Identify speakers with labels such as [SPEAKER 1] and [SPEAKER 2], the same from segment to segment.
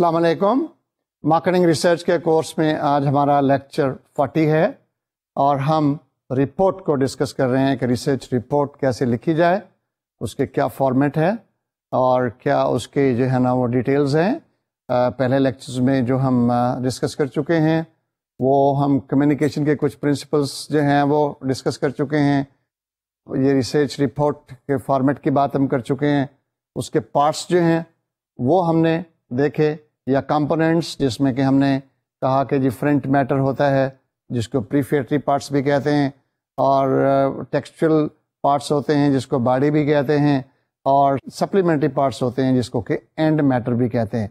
[SPEAKER 1] अस्सलाम वालेकुम marketing research के कोर्स में आज हमारा लेक्चर 40 है और हम रिपोर्ट को डिस्कस कर रहे हैं कि रिसर्च रिपोर्ट कैसे लिखी जाए उसके क्या फॉर्मेट है और क्या उसके जो है ना वो डिटेल्स हैं पहले लेक्चर्स में जो हम डिस्कस कर चुके हैं वो हम कम्युनिकेशन के कुछ प्रिंसिपल्स जो हैं वो डिस्कस कर चुके हैं ये रिसर्च रिपोर्ट के फॉर्मेट की बात हम कर चुके हैं उसके पार्ट्स जो हैं वो हमने देखे या कंपोनेंट्स जिसमें कि हमने कहा कि जी फ्रंट मैटर होता है जिसको प्रीफेटरी पार्ट्स भी कहते हैं और टेक्सचुअल पार्ट्स होते हैं जिसको बॉडी भी कहते हैं और सप्लीमेंट्री पार्ट्स होते हैं जिसको कि एंड मैटर भी कहते हैं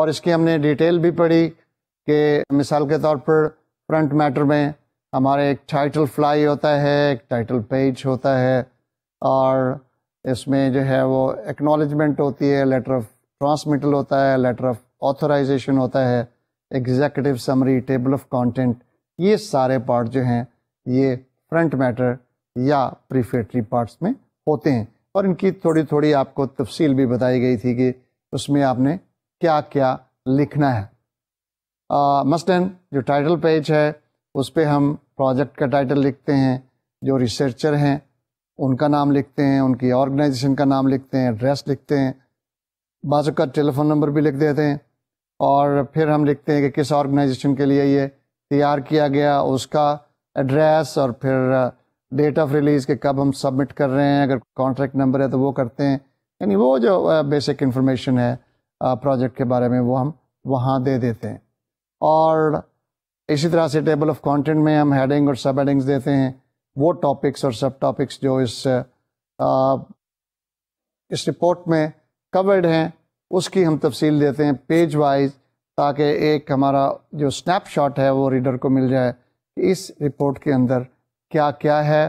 [SPEAKER 1] और इसकी हमने डिटेल भी पढ़ी कि मिसाल के तौर पर फ्रंट मैटर में हमारे एक टाइटल फ्लाई होता है एक टाइटल पेज होता है और इसमें जो है वो एक्नॉलेजमेंट होती है लेटर ऑफ ट्रांसमिटल होता है लेटर ऑफ ऑथोराइजेशन होता है executive summary table of content ये सारे पार्ट जो हैं ये फ्रंट मैटर या प्रीफेटरी पार्ट्स में होते हैं और इनकी थोड़ी थोड़ी आपको तफसील भी बताई गई थी कि उसमें आपने क्या क्या लिखना है आ, मसलन जो टाइटल पेज है उस पर हम प्रोजेक्ट का टाइटल लिखते हैं जो रिसर्चर हैं उनका नाम लिखते हैं उनकी ऑर्गेनाइजेशन का नाम लिखते हैं एड्रेस लिखते हैं बाजू का टेलीफोन नंबर भी लिख देते हैं और फिर हम लिखते हैं कि किस ऑर्गेनाइजेशन के लिए ये तैयार किया गया उसका एड्रेस और फिर डेट ऑफ रिलीज़ के कब हम सबमिट कर रहे हैं अगर कॉन्ट्रैक्ट नंबर है तो वो करते हैं यानी वो जो बेसिक इन्फॉर्मेशन है प्रोजेक्ट के बारे में वो हम वहाँ दे देते हैं और इसी तरह से टेबल ऑफ कंटेंट में हम हेडिंग और सब हेडिंग्स देते हैं वो टॉपिक्स और सब टॉपिक्स जो इस आ, इस रिपोर्ट में कवर्ड हैं उसकी हम तफसील देते हैं पेज वाइज ताकि एक हमारा जो स्नैपशॉट है वो रीडर को मिल जाए इस रिपोर्ट के अंदर क्या क्या है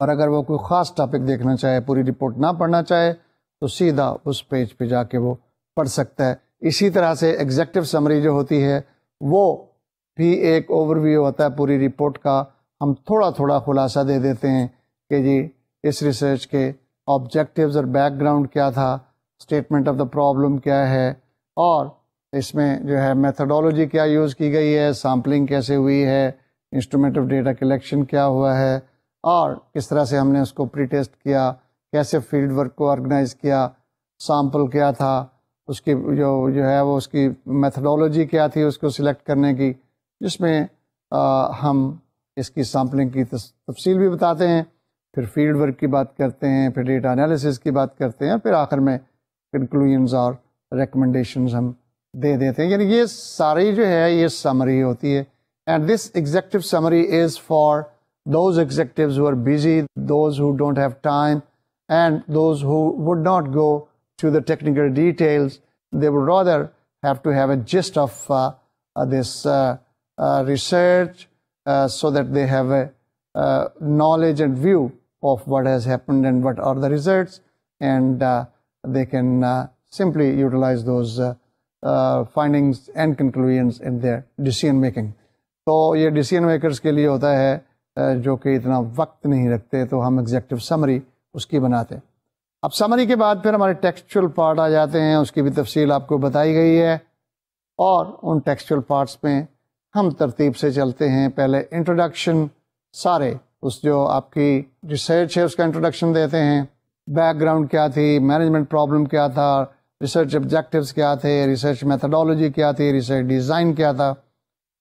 [SPEAKER 1] और अगर वो कोई ख़ास टॉपिक देखना चाहे पूरी रिपोर्ट ना पढ़ना चाहे तो सीधा उस पेज पे जाके वो पढ़ सकता है इसी तरह से एग्जेक्टिव समरी जो होती है वो भी एक ओवरव्यू होता है पूरी रिपोर्ट का हम थोड़ा थोड़ा खुलासा दे देते हैं कि जी इस रिसर्च के ऑब्जेक्टिव्स और बैकग्राउंड क्या था स्टेटमेंट ऑफ द प्रॉब्लम क्या है और इसमें जो है मेथडोलॉजी क्या यूज़ की गई है सैम्पलिंग कैसे हुई है इंस्ट्रूमेंट ऑफ डेटा कलेक्शन क्या हुआ है और किस तरह से हमने उसको प्री टेस्ट किया कैसे फील्ड वर्क को ऑर्गेनाइज किया सैम्पल क्या था उसकी जो जो है वो उसकी मेथडोलॉजी क्या थी उसको सिलेक्ट करने की जिसमें आ, हम इसकी सैम्पलिंग की तफसील भी बताते हैं फिर फील्ड वर्क की बात करते हैं फिर डेटा एनालिसिस की बात करते हैं फिर आखिर में Conclusions or recommendations, हम दे देते हैं यानी ये सारी जो है ये समरी होती है and this those executives who are busy, those who don't have time, and those who would not go to the technical details. They would rather have to have a gist of uh, uh, this uh, research so that they have a knowledge and view of what has happened and what are the results. And they can uh, simply utilize those uh, uh, findings and conclusions in their decision making. तो ये decision makers के लिए होता है जो कि इतना वक्त नहीं रखते तो हम एग्जेक्टिव समरी उसकी बनाते हैं अब समरी के बाद फिर हमारे टेक्सचुअल पार्ट आ जाते हैं उसकी भी तफसील आपको बताई गई है और उन टेक्सचुअल पार्ट्स में हम तरतीब से चलते हैं पहले इंट्रोडक्शन सारे उस जो आपकी रिसर्च है उसका इंट्रोडक्शन देते हैं बैकग्राउंड क्या थी मैनेजमेंट प्रॉब्लम क्या था रिसर्च ऑब्जेक्टिव्स क्या थे रिसर्च मेथडोलॉजी क्या थी रिसर्च डिज़ाइन क्या था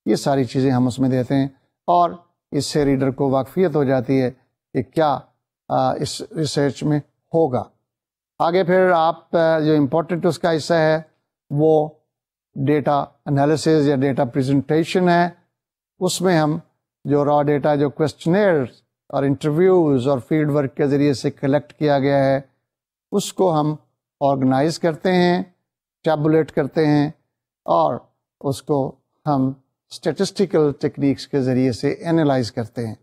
[SPEAKER 1] ये सारी चीज़ें हम उसमें देते हैं और इससे रीडर को वाकफियत हो जाती है कि क्या आ, इस रिसर्च में होगा आगे फिर आप जो इम्पोर्टेंट उसका हिस्सा है वो डेटा एनालिसिस या डेटा प्रेजेंटेशन है उसमें हम जो रॉ डेटा जो क्वेश्चनेयर्स और इंटरव्यूज़ और फील्ड वर्क के ज़रिए से कलेक्ट किया गया है उसको हम ऑर्गेनाइज करते हैं टैबुलेट करते हैं और उसको हम स्टेटिस्टिकल टेक्निक्स के ज़रिए से एनालाइज करते हैं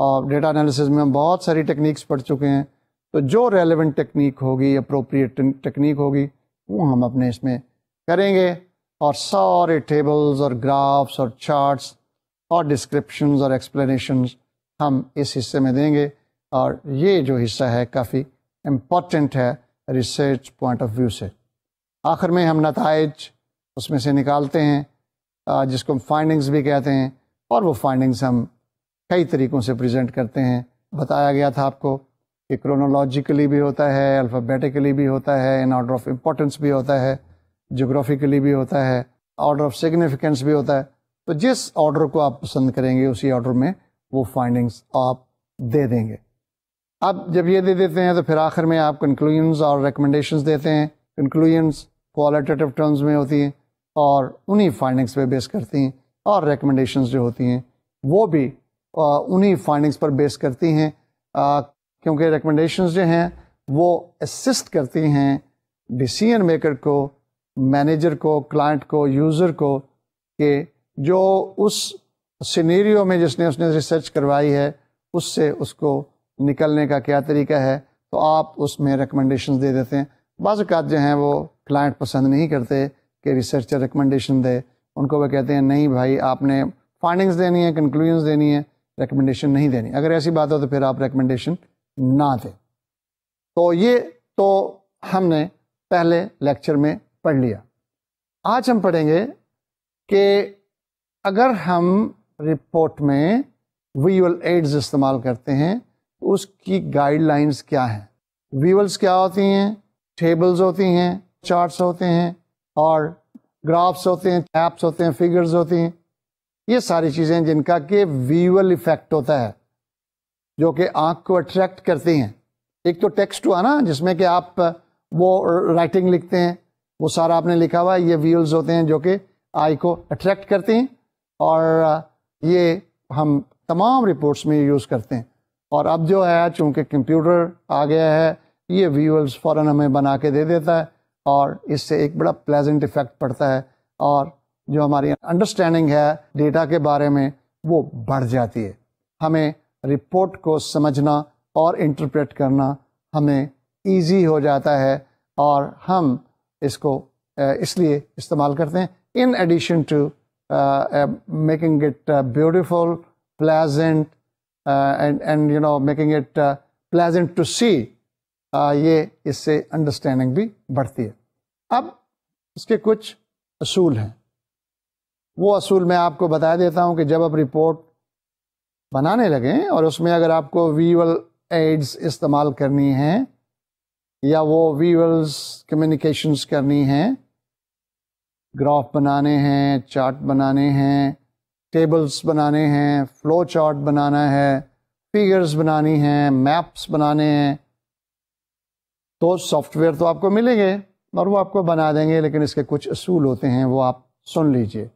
[SPEAKER 1] और डेटा एनालिसिस में हम बहुत सारी टेक्निक्स पढ़ चुके हैं तो जो रेलेवेंट टेक्निक होगी अप्रोप्रिएट टेक्निक होगी वो हम अपने इसमें करेंगे और सारे टेबल्स और ग्राफ्स और चार्ट्स और डिस्क्रिप्शंस और एक्सप्लेनेशंस हम इस हिस्से में देंगे और ये जो हिस्सा है काफ़ी इम्पोर्टेंट है रिसर्च पॉइंट ऑफ व्यू से आखिर में हम नतज उसमें से निकालते हैं जिसको हम फाइंडिंग्स भी कहते हैं और वो फाइंडिंग्स हम कई तरीक़ों से प्रेजेंट करते हैं बताया गया था आपको कि क्रोनोलॉजिकली भी होता है अल्फ़ाबेटिकली भी होता है इन ऑर्डर ऑफ इम्पोर्टेंस भी होता है जोग्राफिकली भी होता है ऑर्डर ऑफ सिग्निफिकेंस भी होता है तो जिस ऑर्डर को आप पसंद करेंगे उसी ऑर्डर में वो फाइंडिंग्स आप दे देंगे अब जब ये दे देते हैं तो फिर आखिर में आप कंक्लूजन्स और रिकमेंडेशंस देते हैं कंक्लूजन्स क्वालिटेटिव टर्म्स में होती हैं और उन्हीं फाइंडिंग्स पे बेस करती हैं और रिकमेंडेशंस जो होती हैं वो भी उन्हीं फाइंडिंग्स पर बेस करती हैं क्योंकि रिकमेंडेशंस जो हैं वो असिस्ट करती हैं डिसीजन मेकर को मैनेजर को क्लाइंट को यूज़र को कि जो उस सिनेरियो में जिसने उसने रिसर्च करवाई है उससे उसको निकलने का क्या तरीका है तो आप उसमें रिकमेंडेशन दे देते हैं बाज़ात जो हैं वो क्लाइंट पसंद नहीं करते कि रिसर्चर रिकमेंडेशन दे उनको वह कहते हैं नहीं भाई आपने फाइंडिंग्स देनी है कंक्लूजन्स देनी है रिकमेंडेशन नहीं देनी अगर ऐसी बात हो तो फिर आप रिकमेंडेशन ना दें तो ये तो हमने पहले लेक्चर में पढ़ लिया आज हम पढ़ेंगे कि अगर हम रिपोर्ट में वीवल एड्स इस्तेमाल करते हैं तो उसकी गाइडलाइंस क्या है वीवल्स क्या होती हैं टेबल्स होती हैं चार्ट्स होते हैं और ग्राफ्स होते हैं टैप्स होते हैं फिगर्स होती हैं ये सारी चीज़ें जिनका कि वीवल इफेक्ट होता है जो कि आँख को अट्रैक्ट करती हैं एक तो टेक्स्ट हुआ ना जिसमें कि आप वो राइटिंग लिखते हैं वो सारा आपने लिखा हुआ है ये व्यूल्स होते हैं जो कि आई को अट्रैक्ट करते हैं और ये हम तमाम रिपोर्ट्स में यूज़ करते हैं और अब जो है चूँकि कंप्यूटर आ गया है ये व्यूअल्स फ़ौर हमें बना के दे देता है और इससे एक बड़ा प्लेजेंट इफ़ेक्ट पड़ता है और जो हमारी अंडरस्टैंडिंग है डेटा के बारे में वो बढ़ जाती है हमें रिपोर्ट को समझना और इंटरप्रेट करना हमें इजी हो जाता है और हम इसको इसलिए इस्तेमाल करते हैं in addition to Uh, uh, making it uh, beautiful, pleasant, and, and you know, making it pleasant to see, ये इससे अंडरस्टैंडिंग भी बढ़ती है अब इसके कुछ असूल हैं वो असूल मैं आपको बता देता हूँ कि जब आप रिपोर्ट बनाने लगें और उसमें अगर आपको वीवल एड्स इस्तेमाल करनी हैं या वो वीवल्स कम्युनिकेशंस करनी हैं ग्राफ बनाने हैं चार्ट बनाने हैं टेबल्स बनाने हैं फ्लो चार्ट बनाना है फिगर्स बनानी हैं मैप्स बनाने हैं तो सॉफ्टवेयर तो आपको मिलेंगे और वो आपको बना देंगे लेकिन इसके कुछ असूल होते हैं वो आप सुन लीजिए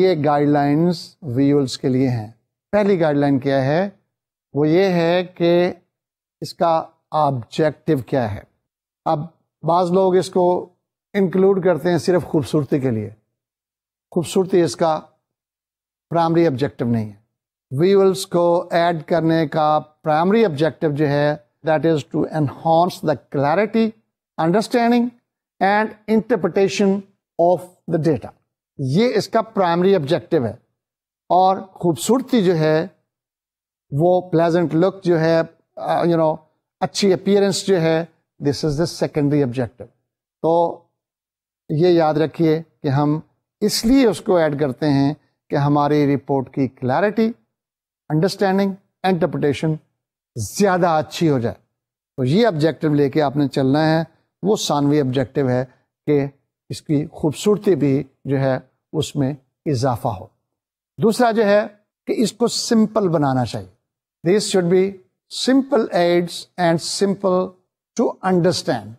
[SPEAKER 1] ये गाइडलाइंस वील्स के लिए हैं पहली गाइडलाइन क्या है वो ये है कि इसका ऑब्जेक्टिव क्या है अब बाज़ लोग इसको इंक्लूड करते हैं सिर्फ खूबसूरती के लिए खूबसूरती इसका प्राइमरी ऑब्जेक्टिव नहीं है व्यूअल्स को ऐड करने का प्राइमरी ऑब्जेक्टिव जो है that is to enhance the clarity understanding and interpretation of the data ये इसका प्राइमरी ऑब्जेक्टिव है और खूबसूरती जो है वो प्लेजेंट लुक जो है you uh, know you know, अच्छी अपीयरेंस जो है this is the secondary objective तो ये याद रखिए कि हम इसलिए उसको ऐड करते हैं कि हमारी रिपोर्ट की क्लैरिटी अंडरस्टैंडिंग इंटरप्रटेशन ज़्यादा अच्छी हो जाए तो ये ऑब्जेक्टिव लेके आपने चलना है वो सानवी ऑब्जेक्टिव है कि इसकी खूबसूरती भी जो है उसमें इजाफा हो दूसरा जो है कि इसको सिंपल बनाना चाहिए this should be simple aids and simple to understand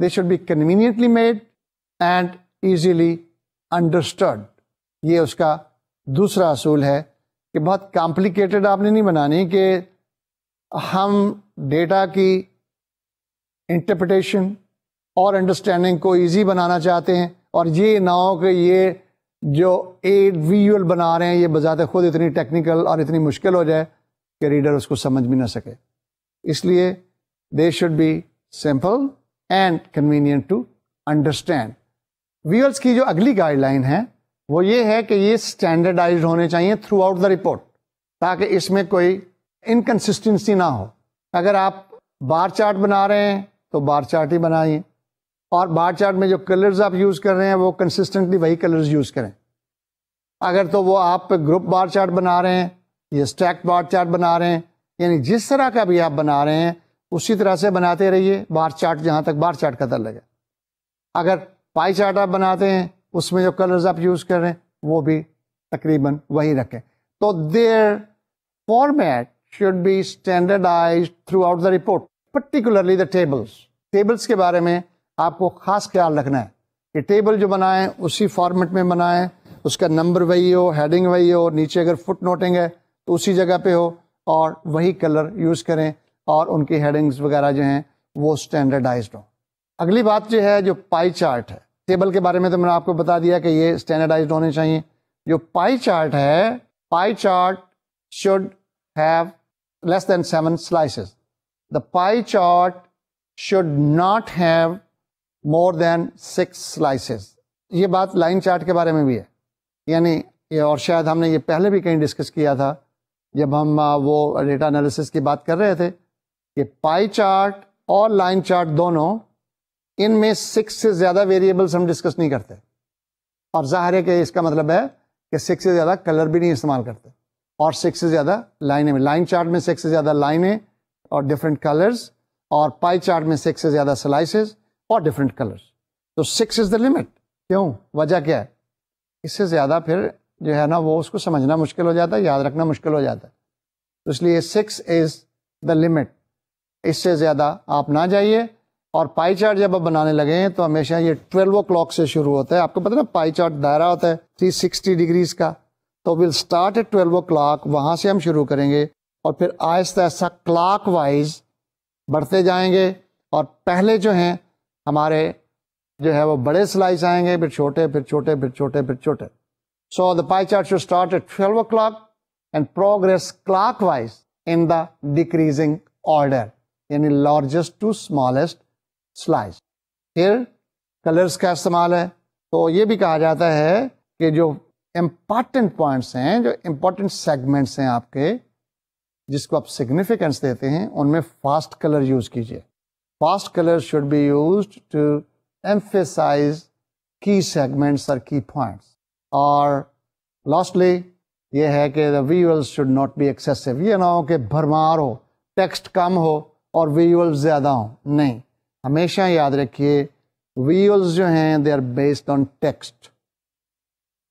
[SPEAKER 1] this should be conveniently made and easily understood ये उसका दूसरा असूल है कि बहुत कॉम्प्लिकेटेड आपने नहीं बनानी कि हम डेटा की इंटरप्रटेशन और अंडरस्टैंडिंग को इजी बनाना चाहते हैं और ये ना हो कि ये जो एड वीएल बना रहे हैं ये बजाते खुद इतनी टेक्निकल और इतनी मुश्किल हो जाए कि रीडर उसको समझ भी ना सके इसलिए they should be simple and convenient to understand viewers की जो अगली गाइडलाइन है वो ये है कि ये स्टैंडर्डाइज होने चाहिए थ्रू आउट द रिपोर्ट ताकि इसमें कोई इनकन्सिस्टेंसी ना हो अगर आप बार चार्ट बना रहे हैं तो बार चार्ट ही बनाइए और बार चार्ट में जो कलर्स आप यूज़ कर रहे हैं वो कंसिस्टेंटली वही कलर्स यूज़ करें अगर तो वो आप ग्रुप बार चार्ट बना रहे हैं या स्टैक बार चार्ट बना रहे हैं यानी जिस तरह का भी आप बना रहे हैं उसी तरह से बनाते रहिए बार चार्ट जहाँ तक बार चार्ट का दर लगे अगर पाई चार्ट आप बनाते हैं उसमें जो कलर्स आप यूज़ कर रहे हैं वो भी तकरीबन वही रखें तो their format should be standardise throughout the report particularly the tables tables के बारे में आपको ख़ास ख्याल रखना है कि टेबल जो बनाएं उसी फॉर्मेट में बनाएं उसका नंबर वही हो हेडिंग वही हो नीचे अगर फुट नोटिंग है तो उसी जगह पे हो और वही कलर यूज़ करें और उनकी हेडिंग्स वगैरह जो हैं वो स्टैंडर्डाइज्ड हो अगली बात जो है जो पाई चार्ट है टेबल के बारे में तो मैंने आपको बता दिया कि ये स्टैंडर्डाइज होने चाहिए जो पाई चार्ट है pie chart should have less than seven slices the pie chart should not have more than six slices ये बात लाइन चार्ट के बारे में भी है यानी ये और शायद हमने ये पहले भी कहीं डिस्कस किया था जब हम वो डेटा एनालिसिस की बात कर रहे थे कि पाई चार्ट और लाइन चार्ट दोनों इनमें सिक्स से ज्यादा वेरिएबल्स हम डिस्कस नहीं करते और जाहिर है कि इसका मतलब है कि सिक्स से ज्यादा कलर भी नहीं इस्तेमाल करते और सिक्स से ज्यादा लाइनें में लाइन चार्ट में सिक्स से ज्यादा लाइनें और डिफरेंट कलर्स और पाई चार्ट में सिक्स से ज्यादा स्लाइसेस और डिफरेंट कलर्स तो सिक्स इज द लिमिट क्यों वजह क्या है इससे ज्यादा फिर जो है ना वो उसको समझना मुश्किल हो जाता है याद रखना मुश्किल हो जाता है तो इसलिए सिक्स इज द लिमिट इससे ज्यादा आप ना जाइए और पाई चार्ट जब आप बनाने लगे हैं तो हमेशा ये ट्वेल्व ओ क्लॉक से शुरू होता है आपको पता ना पाई चार्ट दायरा होता है थ्री सिक्सटी डिग्रीज का तो will start at twelve o'clock वहाँ से हम शुरू करेंगे और फिर आहिस्ता आहिस्ता क्लाक वाइज बढ़ते जाएंगे और पहले जो हैं हमारे जो है वो बड़े स्लाइस आएंगे फिर छोटे फिर छोटे फिर छोटे फिर छोटे so the pie chart should start at twelve o'clock and progress clockwise in the decreasing order यानी लार्जेस्ट टू स्मॉलेस्ट स्लाइस फिर कलर्स का इस्तेमाल है तो ये भी कहा जाता है कि जो इम्पॉर्टेंट पॉइंट्स हैं जो इम्पॉर्टेंट सेगमेंट्स हैं आपके जिसको आप सिग्निफिकेंस देते हैं उनमें फास्ट कलर यूज़ कीजिए fast colour should be use to emphasise key segments और की पॉइंट्स और लास्टली ये है कि the visuals should not be excessive ये ना हो कि भरमार हो टेक्स्ट कम हो और वीवल्स ज़्यादा हो नहीं हमेशा याद रखिए वील्स जो हैं they are based on text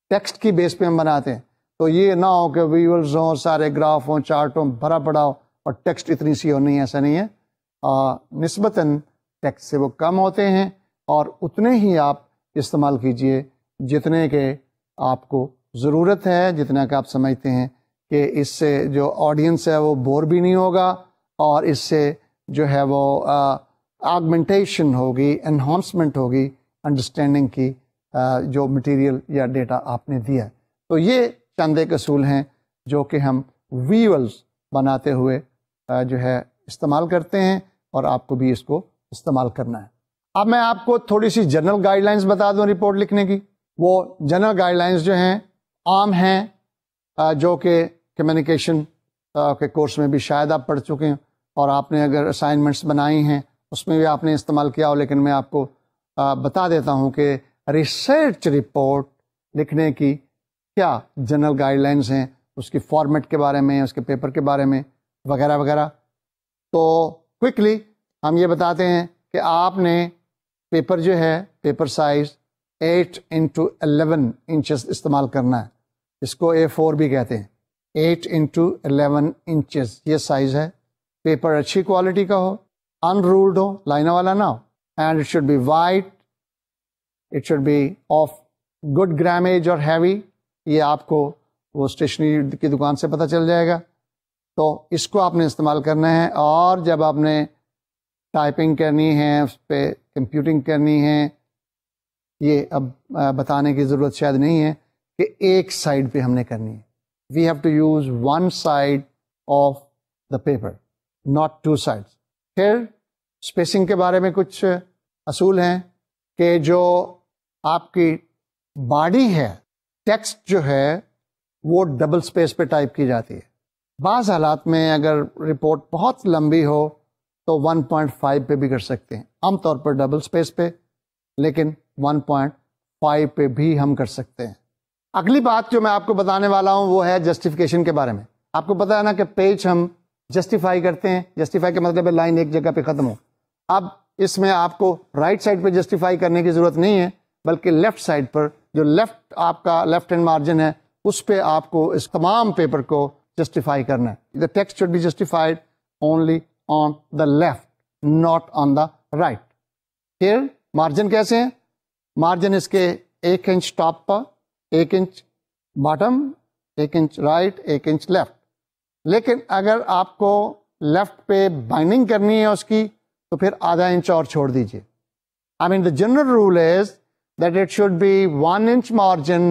[SPEAKER 1] text की बेस पे हम बनाते हैं तो ये ना हो कि वील्स हों सारे ग्राफ हों चार्ट हों भरा पड़ा हो और टेक्स्ट इतनी सी होनी है ऐसा नहीं है नस्बता टेक्स्ट से वो कम होते हैं और उतने ही आप इस्तेमाल कीजिए जितने के आपको ज़रूरत है जितना कि आप समझते हैं कि इससे जो ऑडियंस है वो बोर भी नहीं होगा और इससे जो है वो आ, आगमेंटेशन होगी इन्हांसमेंट होगी अंडरस्टैंडिंग की जो मटेरियल या डेटा आपने दिया है तो ये चंद एक असूल हैं जो कि हम वीवल्स बनाते हुए जो है इस्तेमाल करते हैं और आपको भी इसको इस्तेमाल करना है अब मैं आपको थोड़ी सी जनरल गाइडलाइंस बता दूं रिपोर्ट लिखने की वो जनरल गाइडलाइंस जो हैं आम हैं जो कि कम्युनिकेशन के कोर्स में भी शायद आप पढ़ चुके हैं और आपने अगर असाइनमेंट्स बनाई हैं उसमें भी आपने इस्तेमाल किया हो लेकिन मैं आपको बता देता हूँ कि रिसर्च रिपोर्ट लिखने की क्या जनरल गाइडलाइंस हैं उसकी फॉर्मेट के बारे में उसके पेपर के बारे में वगैरह वगैरह तो क्विकली हम ये बताते हैं कि आपने पेपर जो है paper size eight into eleven inches इस्तेमाल करना है इसको ए फोर भी कहते हैं एट इंटू एलेवन इंचज ये साइज़ है पेपर अच्छी क्वालिटी का हो अनरूल्ड हो laina वाला ना हो and it should be white it should be of good grammage और हैवी ये आपको वो स्टेशनरी की दुकान से पता चल जाएगा तो इसको आपने इस्तेमाल करना है और जब आपने टाइपिंग करनी है उस पर कंप्यूटिंग करनी है ये अब बताने की ज़रूरत शायद नहीं है कि एक साइड पे हमने करनी है we have to use one side of the paper not two sides फिर स्पेसिंग के बारे में कुछ असूल हैं कि जो आपकी बाडी है टेक्स्ट जो है वो डबल स्पेस पे टाइप की जाती है बाज़ हालात में अगर रिपोर्ट बहुत लंबी हो तो 1.5 पे भी कर सकते हैं आमतौर पर डबल स्पेस पे लेकिन 1.5 पे भी हम कर सकते हैं अगली बात जो मैं आपको बताने वाला हूं वो है जस्टिफिकेशन के बारे में आपको पता है ना कि पेज हम जस्टिफाई करते हैं जस्टिफाई का मतलब लाइन एक जगह पे ख़त्म हो अब इसमें आपको राइट साइड पर जस्टिफाई करने की ज़रूरत नहीं है बल्कि लेफ़्ट साइड पर जो लेफ़्ट आपका लेफ़्ट हैंड मार्जिन है उस पर आपको इस तमाम पेपर को जस्टिफाई करना है the text should be justified only on the left not on the right फिर मार्जिन कैसे हैं मार्जिन इसके एक इंच टॉप पर एक इंच बॉटम एक इंच राइट एक इंच लेफ्ट लेकिन अगर आपको लेफ्ट पे बाइंडिंग करनी है उसकी तो फिर आधा इंच और छोड़ दीजिए I mean the general rule is that it should be one inch margin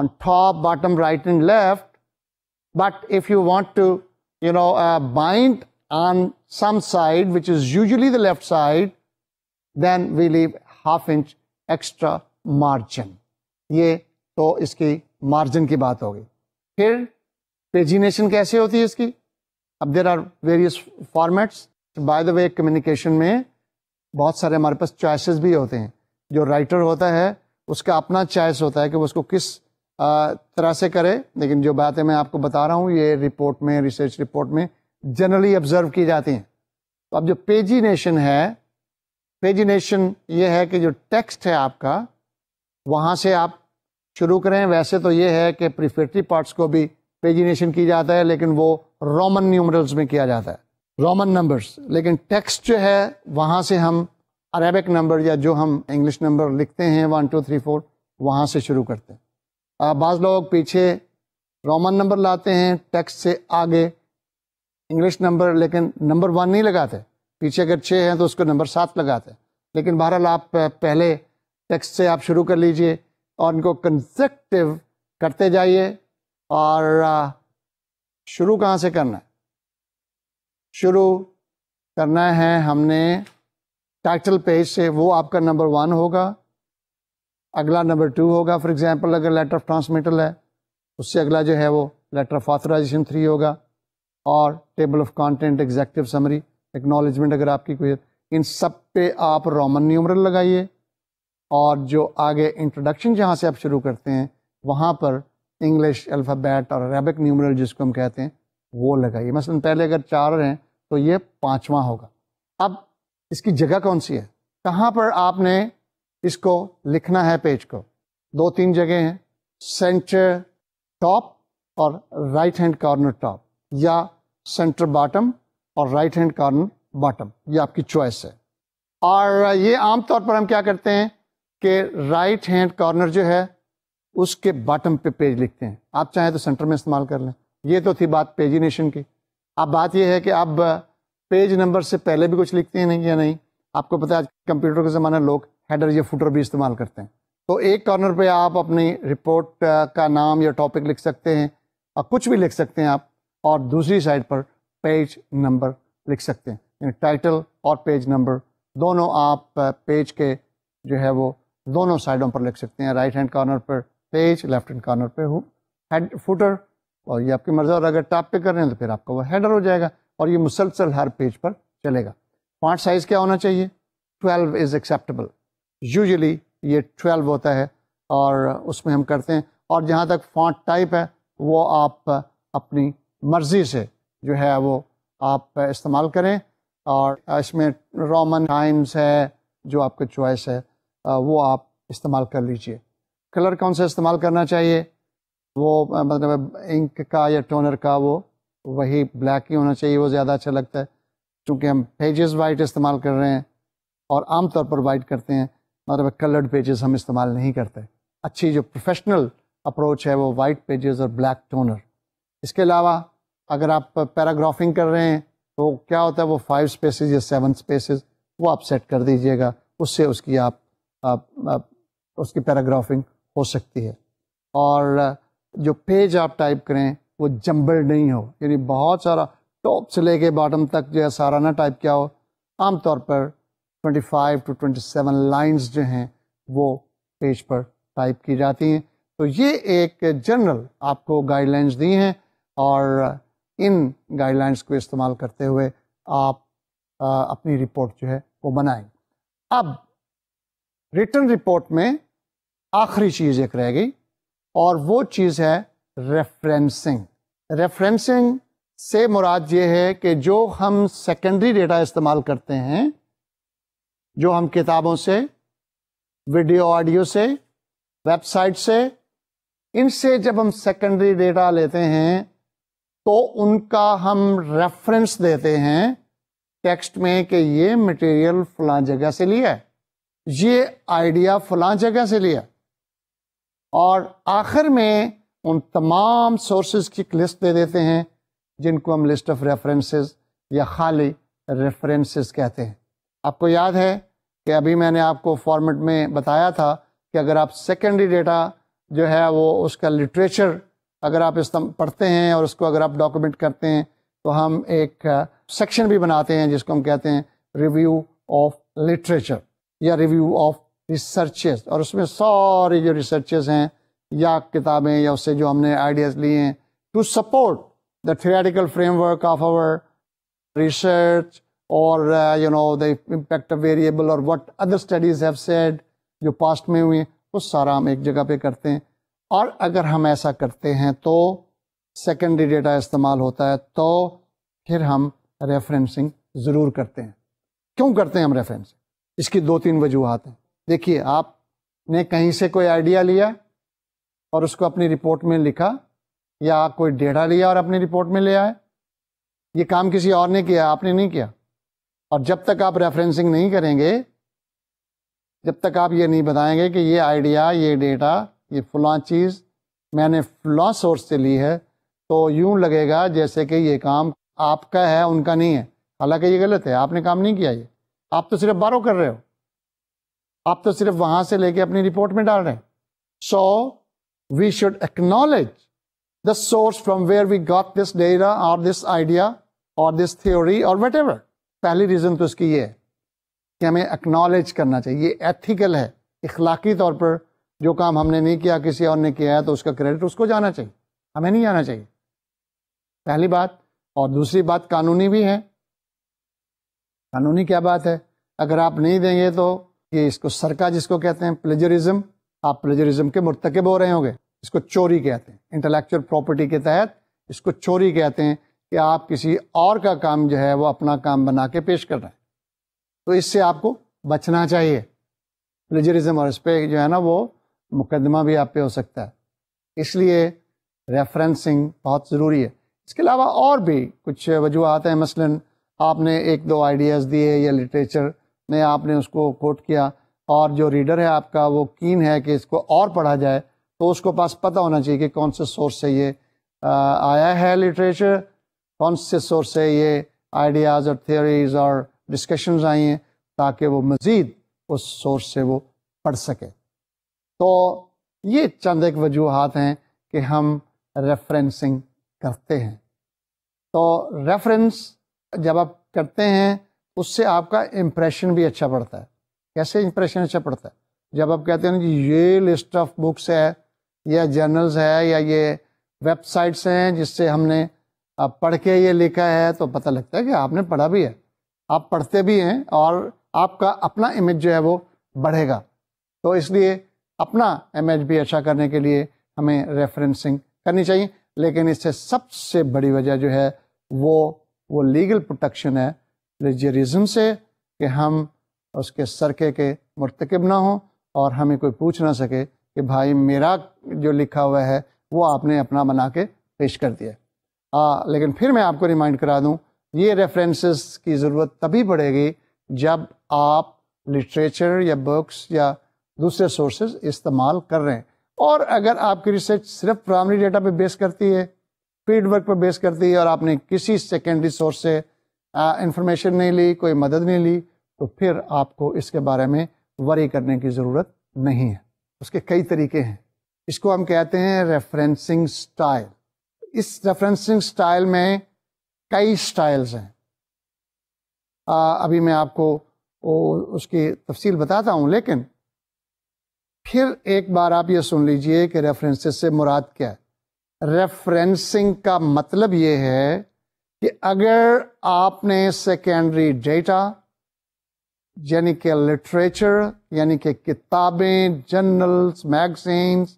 [SPEAKER 1] on top bottom right and left but if you want to you know bind on some side which is usually the left side then we leave half inch extra margin ये तो इसकी margin की बात होगी फिर pagination कैसे होती है इसकी अब there are various formats by the way communication में बहुत सारे हमारे पास चॉइसेस भी होते हैं जो राइटर होता है उसका अपना चॉइस होता है कि वो उसको किस तरह से करे लेकिन जो बातें मैं आपको बता रहा हूँ ये रिपोर्ट में रिसर्च रिपोर्ट में जनरली ऑब्जर्व की जाती हैं तो अब जो पेजिनेशन है पेजिनेशन ये है कि जो टेक्स्ट है आपका वहाँ से आप शुरू करें वैसे तो ये है कि प्रिफेटरी पार्ट्स को भी पेजिनेशन की जाता है लेकिन वो रोमन न्यूमरल्स में किया जाता है रोमन नंबर्स लेकिन टेक्स्ट जो है वहाँ से हम अरेबिक नंबर या जो हम इंग्लिश नंबर लिखते हैं वन टू थ्री फोर वहाँ से शुरू करते हैं बाज़ लोग पीछे रोमन नंबर लाते हैं टेक्स्ट से आगे इंग्लिश नंबर लेकिन नंबर वन नहीं लगाते पीछे अगर छः हैं तो उसको नंबर सात लगाते हैं लेकिन बहरहाल आप पहले टेक्स्ट से आप शुरू कर लीजिए और इनको कंजेक्टिव करते जाइए और शुरू कहाँ से करना है शुरू करना है हमने टाइटल पेज से वो आपका नंबर वन होगा अगला नंबर टू होगा फॉर एग्जांपल अगर लेटर ऑफ ट्रांसमिटल है उससे अगला जो है वो लेटर ऑफ ऑथराइजेशन थ्री होगा और table of content executive summary acknowledgement अगर आपकी कोई इन सब पे आप रोमन न्यूमरल लगाइए और जो आगे इंट्रोडक्शन जहाँ से आप शुरू करते हैं वहाँ पर इंग्लिश अल्फ़ाबेट और अरेबिक न्यूमरल जिसको हम कहते हैं वो लगाइए मसलन पहले अगर चार हैं तो ये पाँचवा होगा अब इसकी जगह कौन सी है कहाँ पर आपने इसको लिखना है पेज को दो तीन जगह हैं सेंटर टॉप और राइट हैंड कॉर्नर टॉप या सेंटर बॉटम और राइट हैंड कॉर्नर बॉटम ये आपकी चॉइस है और ये आमतौर पर हम क्या करते हैं कि राइट हैंड कॉर्नर जो है उसके बॉटम पे पेज लिखते हैं आप चाहें तो सेंटर में इस्तेमाल कर लें ये तो थी बात पेजिनेशन की अब बात यह है कि अब पेज नंबर से पहले भी कुछ लिखते हैं नहीं या नहीं आपको पता है आज कंप्यूटर के ज़माने लोग हेडर या फुटर भी इस्तेमाल करते हैं तो एक कॉर्नर पे आप अपनी रिपोर्ट का नाम या टॉपिक लिख सकते हैं और कुछ भी लिख सकते हैं आप और दूसरी साइड पर पेज नंबर लिख सकते हैं यानी टाइटल और पेज नंबर दोनों आप पेज के जो है वो दोनों साइडों पर लिख सकते हैं राइट हैंड कॉर्नर पर पेज लेफ्ट हैंड कॉर्नर पे हो हेड फुटर और ये आपकी मर्जी और अगर टॉप पे कर रहे हैं तो फिर आपका वो हेडर हो जाएगा और ये मुसलसल हर पेज पर चलेगा फॉन्ट साइज़ क्या होना चाहिए ट्वेल्व इज़ एक्सेप्टेबल यूजली ये ट्वेल्व होता है और उसमें हम करते हैं और जहाँ तक फॉन्ट टाइप है वो आप अपनी मर्ज़ी से जो है वो आप इस्तेमाल करें और इसमें रोमन टाइम्स है जो आपका चॉइस है वो आप इस्तेमाल कर लीजिए कलर कौन सा इस्तेमाल करना चाहिए वो मतलब इंक का या टोनर का वो वही ब्लैक ही होना चाहिए वो ज़्यादा अच्छा लगता है चूँकि हम पेजेस वाइट इस्तेमाल कर रहे हैं और आमतौर पर वाइट करते हैं मतलब कलर्ड पेजेस हम इस्तेमाल नहीं करते अच्छी जो प्रोफेशनल अप्रोच है वो वाइट पेजेस और ब्लैक टोनर इसके अलावा अगर आप पैराग्राफिंग कर रहे हैं तो क्या होता है वो फाइव स्पेसेस या सेवन स्पेसेस वो आप सेट कर दीजिएगा उससे उसकी आप, आप, आप उसकी पैराग्राफिंग हो सकती है और जो पेज आप टाइप करें वो जम्बल्ड नहीं हो यानी बहुत सारा टॉप से लेके बॉटम तक जो है सारा ना टाइप किया हो आमतौर पर 25 टू ट्वेंटी सेवन लाइन्स जो हैं वो पेज पर टाइप की जाती हैं तो ये एक जनरल आपको गाइडलाइंस दी हैं और इन गाइडलाइंस को इस्तेमाल करते हुए आप आ, अपनी रिपोर्ट जो है वो बनाएं अब रिटर्न रिपोर्ट में आखिरी चीज़ एक रह गई और वो चीज़ है रेफरेंसिंग रेफरेंसिंग से मुराद ये है कि जो हम सेकेंडरी डेटा इस्तेमाल करते हैं जो हम किताबों से वीडियो ऑडियो से वेबसाइट से इनसे जब हम सेकेंडरी डेटा लेते हैं तो उनका हम रेफरेंस देते हैं टेक्स्ट में कि ये मटेरियल फलां जगह से लिया है ये आइडिया फलां जगह से लिया और आखिर में उन तमाम सोर्सेज की एक लिस्ट दे देते हैं जिनको हम लिस्ट ऑफ रेफरेंसेस या खाली रेफरेंसेस कहते हैं आपको याद है कि अभी मैंने आपको फॉर्मेट में बताया था कि अगर आप सेकेंडरी डेटा जो है वो उसका लिटरेचर अगर आप इस पढ़ते हैं और उसको अगर आप डॉक्यूमेंट करते हैं तो हम एक सेक्शन भी बनाते हैं जिसको हम कहते हैं रिव्यू ऑफ लिटरेचर या रिव्यू ऑफ रिसर्चेस और उसमें सारे जो रिसर्चेस हैं या किताबें या उससे जो हमने आइडियाज़ लिए हैं to support the theoretical framework of our research और you know the impact of variable और what other studies have said जो पास्ट में हुए वो सारा हम एक जगह पे करते हैं और अगर हम ऐसा करते हैं तो सेकेंडरी डेटा इस्तेमाल होता है तो फिर हम रेफरेंसिंग ज़रूर करते हैं क्यों करते हैं हम रेफरेंसिंग इसकी दो तीन वजूहत हैं देखिए आपने कहीं से कोई आइडिया लिया और उसको अपनी रिपोर्ट में लिखा या कोई डेढ़ा लिया और अपनी रिपोर्ट में ले आए ये काम किसी और ने किया आपने नहीं किया और जब तक आप रेफरेंसिंग नहीं करेंगे जब तक आप ये नहीं बताएंगे कि ये आइडिया ये डेटा ये फलां चीज़ मैंने फला सोर्स से ली है तो यूं लगेगा जैसे कि ये काम आपका है उनका नहीं है हालांकि ये गलत है आपने काम नहीं किया ये आप तो सिर्फ बारो कर रहे हो आप तो सिर्फ वहां से लेके अपनी रिपोर्ट में डाल रहे हैं so we should acknowledge the source from where we got this data और दिस आइडिया और दिस थ्योरी और वट पहली रीजन तो इसकी ये है कि हमें एक्नोलेज करना चाहिए ये एथिकल है इखलाकी तौर पर जो काम हमने नहीं किया किसी और ने किया है तो उसका क्रेडिट उसको जाना चाहिए हमें नहीं जाना चाहिए पहली बात और दूसरी बात कानूनी भी है कानूनी क्या बात है अगर आप नहीं देंगे तो कि इसको सरका जिसको कहते हैं प्लेजरिज्म आप प्लेजरिज्म के मुरतकब हो रहे होंगे इसको चोरी कहते हैं इंटेलेक्चुअल प्रॉपर्टी के तहत इसको चोरी कहते हैं कि आप किसी और का काम जो है वो अपना काम बना के पेश कर रहे हैं तो इससे आपको बचना चाहिए प्लेजरिज्म और इस पर जो है ना वो मुकदमा भी आप पे हो सकता है इसलिए रेफरेंसिंग बहुत ज़रूरी है इसके अलावा और भी कुछ वजूहत हैं मसलन आपने एक दो आइडियाज़ दिए या लिटरेचर में आपने उसको कोट किया और जो रीडर है आपका वो कीन है कि इसको और पढ़ा जाए तो उसको पास पता होना चाहिए कि कौन से सोर्स से ये आया है लिटरेचर कौन से सोर्स से ये आइडियाज़ और थियोरीज और डिस्कशंस आई हैं ताकि वो मज़ीद उस सोर्स से वो पढ़ सके तो ये चंद एक वजूहत हैं कि हम रेफरेंसिंग करते हैं तो रेफरेंस जब आप करते हैं उससे आपका इम्प्रेशन भी अच्छा पड़ता है कैसे इम्प्रेशन अच्छा पड़ता है जब आप कहते हैं कि ये लिस्ट ऑफ बुक्स है या जर्नल्स है या ये वेबसाइट्स हैं जिससे हमने पढ़ के ये लिखा है तो पता लगता है कि आपने पढ़ा भी है आप पढ़ते भी हैं और आपका अपना इमेज जो है वो बढ़ेगा तो इसलिए अपना इमेज भी अच्छा करने के लिए हमें रेफरेंसिंग करनी चाहिए लेकिन इससे सबसे बड़ी वजह जो है वो वो लीगल प्रोटेक्शन है लेजियरिज्म से कि हम उसके सरके के मरतकब ना हों और हमें कोई पूछ ना सके कि भाई मेरा जो लिखा हुआ है वो आपने अपना बना के पेश कर दिया आ, लेकिन फिर मैं आपको रिमाइंड करा दूं ये रेफरेंसेस की ज़रूरत तभी पड़ेगी जब आप लिटरेचर या बुक्स या दूसरे सोर्सेज इस्तेमाल कर रहे हैं और अगर आपकी रिसर्च सिर्फ प्राइमरी डेटा पे बेस करती है फीडवर्क पर बेस करती है और आपने किसी सेकेंडरी सोर्स से इंफॉर्मेशन नहीं ली कोई मदद नहीं ली तो फिर आपको इसके बारे में वरी करने की ज़रूरत नहीं है उसके कई तरीके हैं इसको हम कहते हैं रेफरेंसिंग स्टाइल इस रेफरेंसिंग स्टाइल में कई स्टाइल्स हैं आ, अभी मैं आपको ओ, उसकी तफसील बताता हूँ लेकिन फिर एक बार आप ये सुन लीजिए कि रेफरेंसेस से मुराद क्या है रेफरेंसिंग का मतलब ये है कि अगर आपने सेकेंडरी डेटा यानी कि लिटरेचर यानी कि किताबें जर्नल्स मैगजीन्स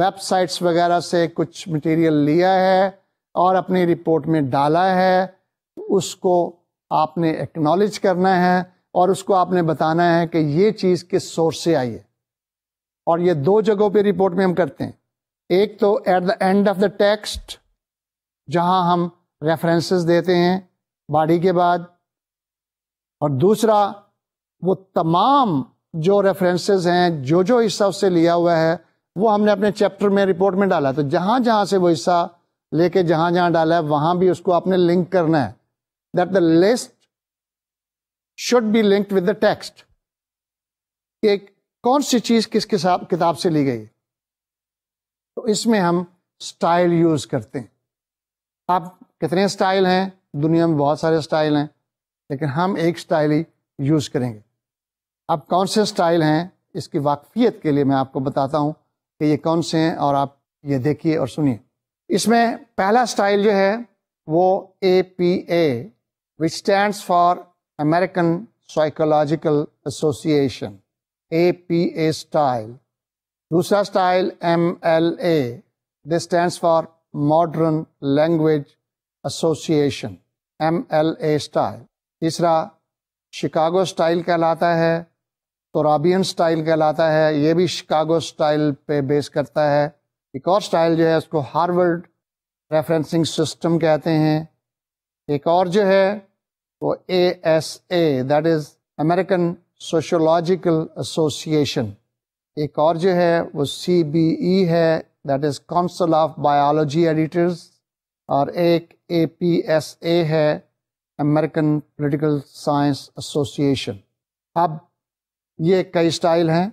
[SPEAKER 1] वेबसाइट्स वगैरह से कुछ मटेरियल लिया है और अपनी रिपोर्ट में डाला है उसको आपने एक्नॉलेज करना है और उसको आपने बताना है कि ये चीज़ किस सोर्स से आई है और ये दो जगहों पे रिपोर्ट में हम करते हैं एक तो at the end of the text जहां हम रेफरेंसेस देते हैं बाड़ी के बाद और दूसरा वो तमाम जो रेफरेंसेस हैं जो जो हिस्सा उससे लिया हुआ है वो हमने अपने चैप्टर में रिपोर्ट में डाला तो जहां जहां से वो हिस्सा लेके जहां जहां डाला है वहां भी उसको आपने लिंक करना है that the list should be link with the text एक कौन सी चीज़ किस किताब किताब से ली गई तो इसमें हम स्टाइल यूज़ करते हैं आप कितने स्टाइल हैं दुनिया में बहुत सारे स्टाइल हैं लेकिन हम एक स्टाइल ही यूज़ करेंगे अब कौन से स्टाइल हैं इसकी वाकफियत के लिए मैं आपको बताता हूँ कि ये कौन से हैं और आप ये देखिए और सुनिए इसमें पहला स्टाइल जो है वो A P A which stand for American psychological association A P A style दूसरा style M L A this stand for modern language association M L A style तीसरा शिकागो स्टाइल कहलाता है तोराबियन स्टाइल कहलाता है ये भी शिकागो स्टाइल पे base करता है एक और स्टाइल जो है उसको हार्वर्ड रेफरेंसिंग सिस्टम कहते हैं एक और जो है वो A S A that is American sociological association एक और जो है वो सी बी ई है that is council of biology editors और एक ए पी एस ए है अमेरिकन पॉलिटिकल साइंस एसोसिएशन अब ये कई स्टाइल हैं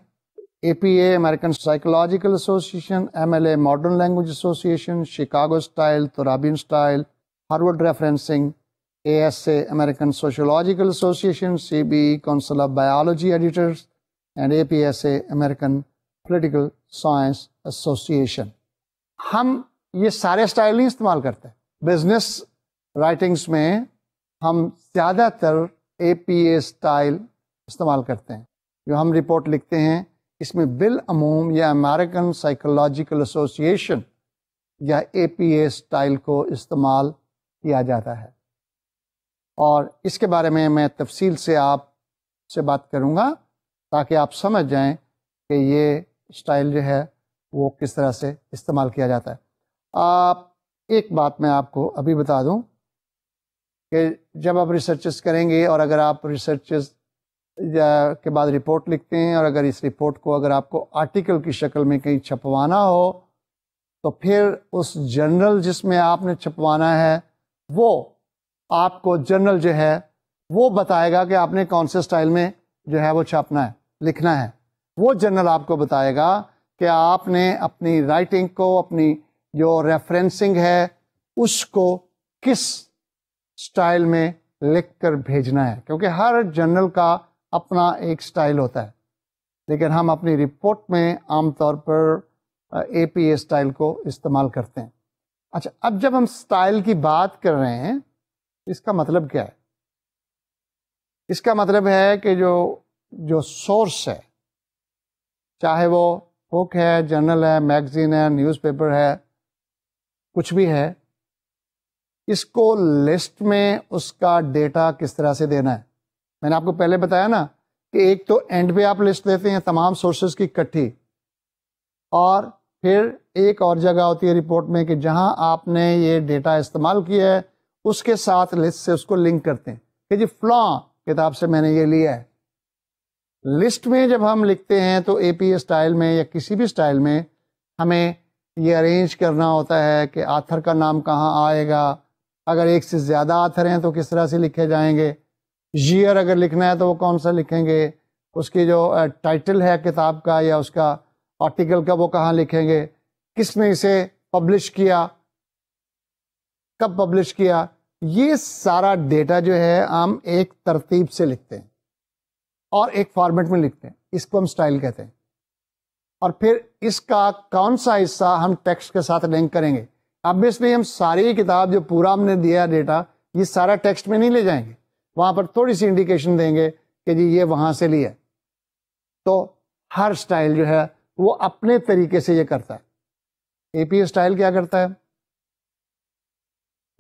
[SPEAKER 1] A P A American psychological association M L A modern language association Chicago style Turabian style Harvard referencing A S A American sociological association C B council of biology editors and A P S A American political science association हम ये सारे style नहीं इस्तेमाल करते business writings में हम ज़्यादातर ए P A style इस्तेमाल करते हैं जो हम रिपोर्ट लिखते हैं इसमें बिल अमूम या अमेरिकन साइकोलॉजिकल एसोसिएशन या ए पी ए स्टाइल को इस्तेमाल किया जाता है और इसके बारे में मैं तफसील से आप से बात करूँगा ताकि आप समझ जाएँ कि ये स्टाइल जो है वो किस तरह से इस्तेमाल किया जाता है आप एक बात मैं आपको अभी बता दूं कि जब आप रिसर्चेस करेंगे और अगर आप रिसर्चेस के बाद रिपोर्ट लिखते हैं और अगर इस रिपोर्ट को अगर आपको आर्टिकल की शक्ल में कहीं छपवाना हो तो फिर उस जर्नल जिसमें आपने छपवाना है वो आपको जर्नल जो है वो बताएगा कि आपने कौन से स्टाइल में जो है वो छापना है लिखना है वो जर्नल आपको बताएगा कि आपने अपनी राइटिंग को अपनी जो रेफरेंसिंग है उसको किस स्टाइल में लिख कर भेजना है क्योंकि हर जर्नल का अपना एक स्टाइल होता है लेकिन हम अपनी रिपोर्ट में आमतौर पर ए पी ए स्टाइल को इस्तेमाल करते हैं अच्छा अब जब हम स्टाइल की बात कर रहे हैं इसका मतलब क्या है इसका मतलब है कि जो जो सोर्स है चाहे वो बुक है जर्नल है मैगजीन है न्यूज़पेपर है कुछ भी है इसको लिस्ट में उसका डेटा किस तरह से देना है मैंने आपको पहले बताया ना कि एक तो एंड पे आप लिस्ट देते हैं तमाम सोर्सेज की इकट्ठी और फिर एक और जगह होती है रिपोर्ट में कि जहां आपने ये डेटा इस्तेमाल किया है उसके साथ लिस्ट से उसको लिंक करते हैं कि जी फ्लॉ किताब से मैंने ये लिया है लिस्ट में जब हम लिखते हैं तो ए स्टाइल में या किसी भी स्टाइल में हमें ये अरेंज करना होता है कि आथर का नाम कहाँ आएगा अगर एक से ज़्यादा आथर हैं तो किस तरह से लिखे जाएंगे ईयर अगर लिखना है तो वो कौन सा लिखेंगे उसकी जो टाइटल है किताब का या उसका आर्टिकल का वो कहाँ लिखेंगे किसने इसे पब्लिश किया कब पब्लिश किया ये सारा डेटा जो है हम एक तरतीब से लिखते हैं और एक फॉर्मेट में लिखते हैं इसको हम स्टाइल कहते हैं और फिर इसका कौन सा हिस्सा हम टेक्स्ट के साथ लिंक करेंगे ऑब्वियसली हम सारी किताब जो पूरा हमने दिया डेटा ये सारा टेक्स्ट में नहीं ले जाएंगे वहां पर थोड़ी सी इंडिकेशन देंगे कि जी ये वहां से लिया तो हर स्टाइल जो है वो अपने तरीके से ये करता है एपीए स्टाइल क्या करता है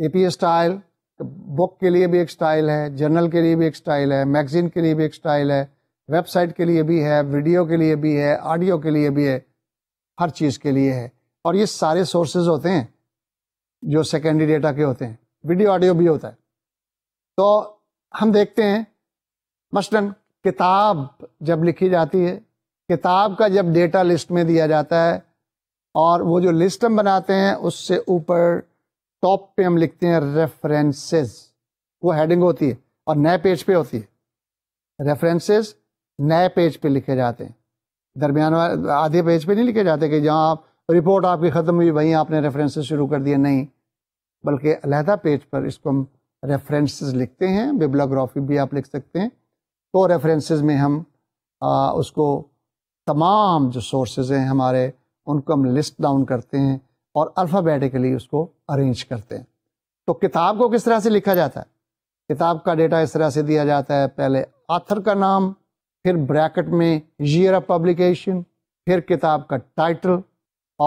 [SPEAKER 1] एपीए स्टाइल बुक के लिए भी एक स्टाइल है जर्नल के लिए भी एक स्टाइल है मैगजीन के लिए भी एक स्टाइल है वेबसाइट के लिए भी है वीडियो के लिए भी है ऑडियो के लिए भी है हर चीज़ के लिए है और ये सारे सोर्सेज होते हैं जो सेकेंडरी डेटा के होते हैं वीडियो ऑडियो भी होता है तो हम देखते हैं मसलन किताब जब लिखी जाती है किताब का जब डेटा लिस्ट में दिया जाता है और वो जो लिस्ट हम बनाते हैं उससे ऊपर टॉप पे हम लिखते हैं रेफरेंसेस वो हेडिंग होती है और नए पेज पे होती है रेफरेंसेस नए पेज पे लिखे जाते हैं दरमियान आधे पेज पे नहीं लिखे जाते कि जहाँ आप रिपोर्ट आपकी ख़त्म हुई वहीं आपने रेफरेंसेस शुरू कर दिए नहीं बल्कि अलहदा पेज पर इसको हम रेफरेंसेस लिखते हैं बिब्लाग्राफी भी आप लिख सकते हैं तो रेफरेंसेस में हम आ, उसको तमाम जो सोर्सेज हैं हमारे उनको हम लिस्ट डाउन करते हैं और अल्फ़ाबेटिकली उसको अरेंज करते हैं तो किताब को किस तरह से लिखा जाता है किताब का डेटा इस तरह से दिया जाता है पहले आथर का नाम फिर ब्रैकेट में ईयर ऑफ पब्लिकेशन फिर किताब का टाइटल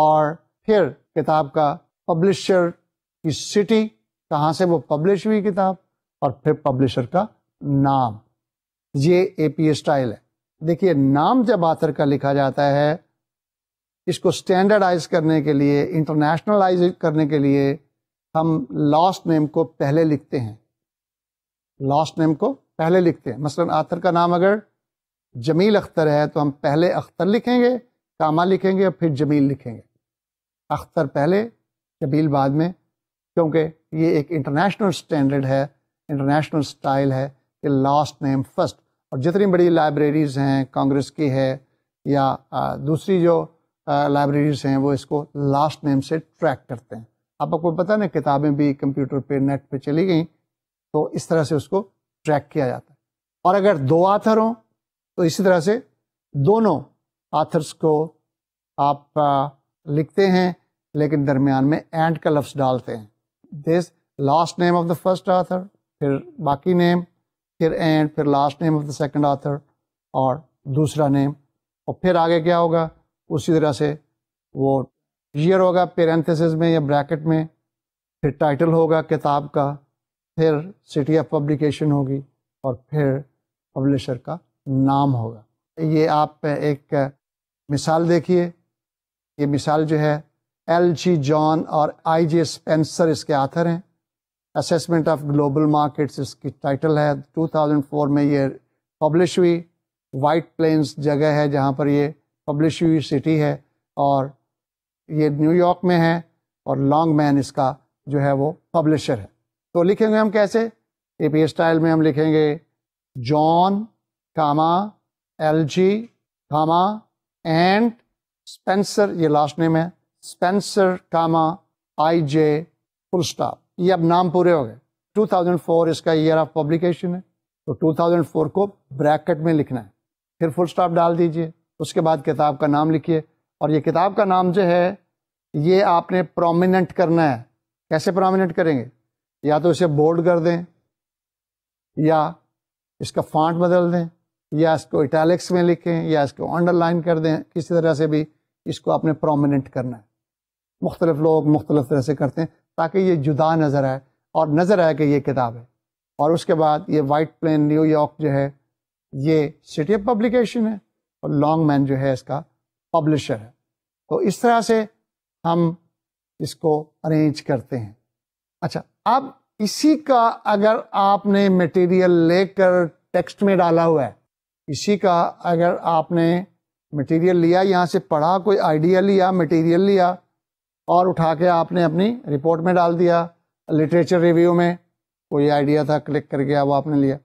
[SPEAKER 1] और फिर किताब का पब्लिशर की सिटी कहाँ से वो पब्लिश हुई किताब और फिर पब्लिशर का नाम ये ए पी स्टाइल है देखिए नाम जब आथर का लिखा जाता है इसको स्टैंडर्डाइज करने के लिए इंटरनेशनलाइज करने के लिए हम लास्ट नेम को पहले लिखते हैं लास्ट नेम को पहले लिखते हैं मसलन आथर का नाम अगर जमील अख्तर है तो हम पहले अख्तर लिखेंगे कामा लिखेंगे और फिर जमील लिखेंगे अख्तर पहले जमील बाद में क्योंकि ये एक इंटरनेशनल स्टैंडर्ड है इंटरनेशनल स्टाइल है कि लास्ट नेम फर्स्ट और जितनी बड़ी लाइब्रेरीज़ हैं कांग्रेस की है या दूसरी जो लाइब्रेरीज़ हैं वो इसको लास्ट नेम से ट्रैक करते हैं आपको पता ना किताबें भी कंप्यूटर पे नेट पे चली गई तो इस तरह से उसको ट्रैक किया जाता है और अगर दो आथर हों तो इसी तरह से दोनों आथर्स को आप लिखते हैं लेकिन दरमियान में एंड का लफ्स डालते हैं this last name of the first author फिर बाकी नेम फिर एंड फिर last name of the second author और दूसरा नेम और फिर आगे क्या होगा उसी तरह से वो ईयर होगा पेरेंथेसिस में या ब्रैकेट में फिर टाइटल होगा किताब का फिर सिटी ऑफ पब्लिकेशन होगी और फिर पब्लिशर का नाम होगा ये आप एक मिसाल देखिए ये मिसाल जो है एल जी जॉन और आई जे स्पेंसर इसके आथर हैं असेसमेंट ऑफ ग्लोबल मार्केट्स इसकी टाइटल है 2004 में ये पब्लिश हुई वाइट प्लेन्स जगह है जहाँ पर ये पब्लिश हुई सिटी है और ये न्यूयॉर्क में है और लॉन्ग मैन इसका जो है वो पब्लिशर है तो लिखेंगे हम कैसे ए पी स्टाइल में हम लिखेंगे John comma L G comma and Spencer ये लास्ट नेम है Spencer comma I J full stop ये अब नाम पूरे हो गए 2004 इसका ईयर ऑफ पब्लिकेशन है तो 2004 को ब्रैकेट में लिखना है फिर फुल स्टॉप डाल दीजिए उसके बाद किताब का नाम लिखिए और ये किताब का नाम जो है ये आपने प्रोमिनेंट करना है कैसे प्रोमिनेंट करेंगे या तो इसे बोल्ड कर दें या इसका फांट बदल दें या इसको इटैलिक्स में लिखें या इसको अंडरलाइन कर दें किसी तरह से भी इसको आपने प्रोमिनेंट करना है मुख्तलिफ लोग मुख्तलिफ तरह से करते हैं ताकि ये जुदा नज़र आए और नज़र आए कि ये किताब है और उसके बाद ये वाइट प्लेन न्यूयॉर्क जो है ये सिटी ऑफ पब्लिकेशन है और लॉन्ग मैन जो है इसका पब्लिशर है तो इस तरह से हम इसको अरेंज करते हैं अच्छा अब इसी का अगर आपने मटेरियल लेकर टेक्स्ट में डाला हुआ है इसी का अगर आपने मटेरियल लिया यहाँ से पढ़ा कोई आइडिया लिया मटेरियल लिया और उठा के आपने अपनी रिपोर्ट में डाल दिया लिटरेचर रिव्यू में कोई आइडिया था क्लिक करके अब आपने लिया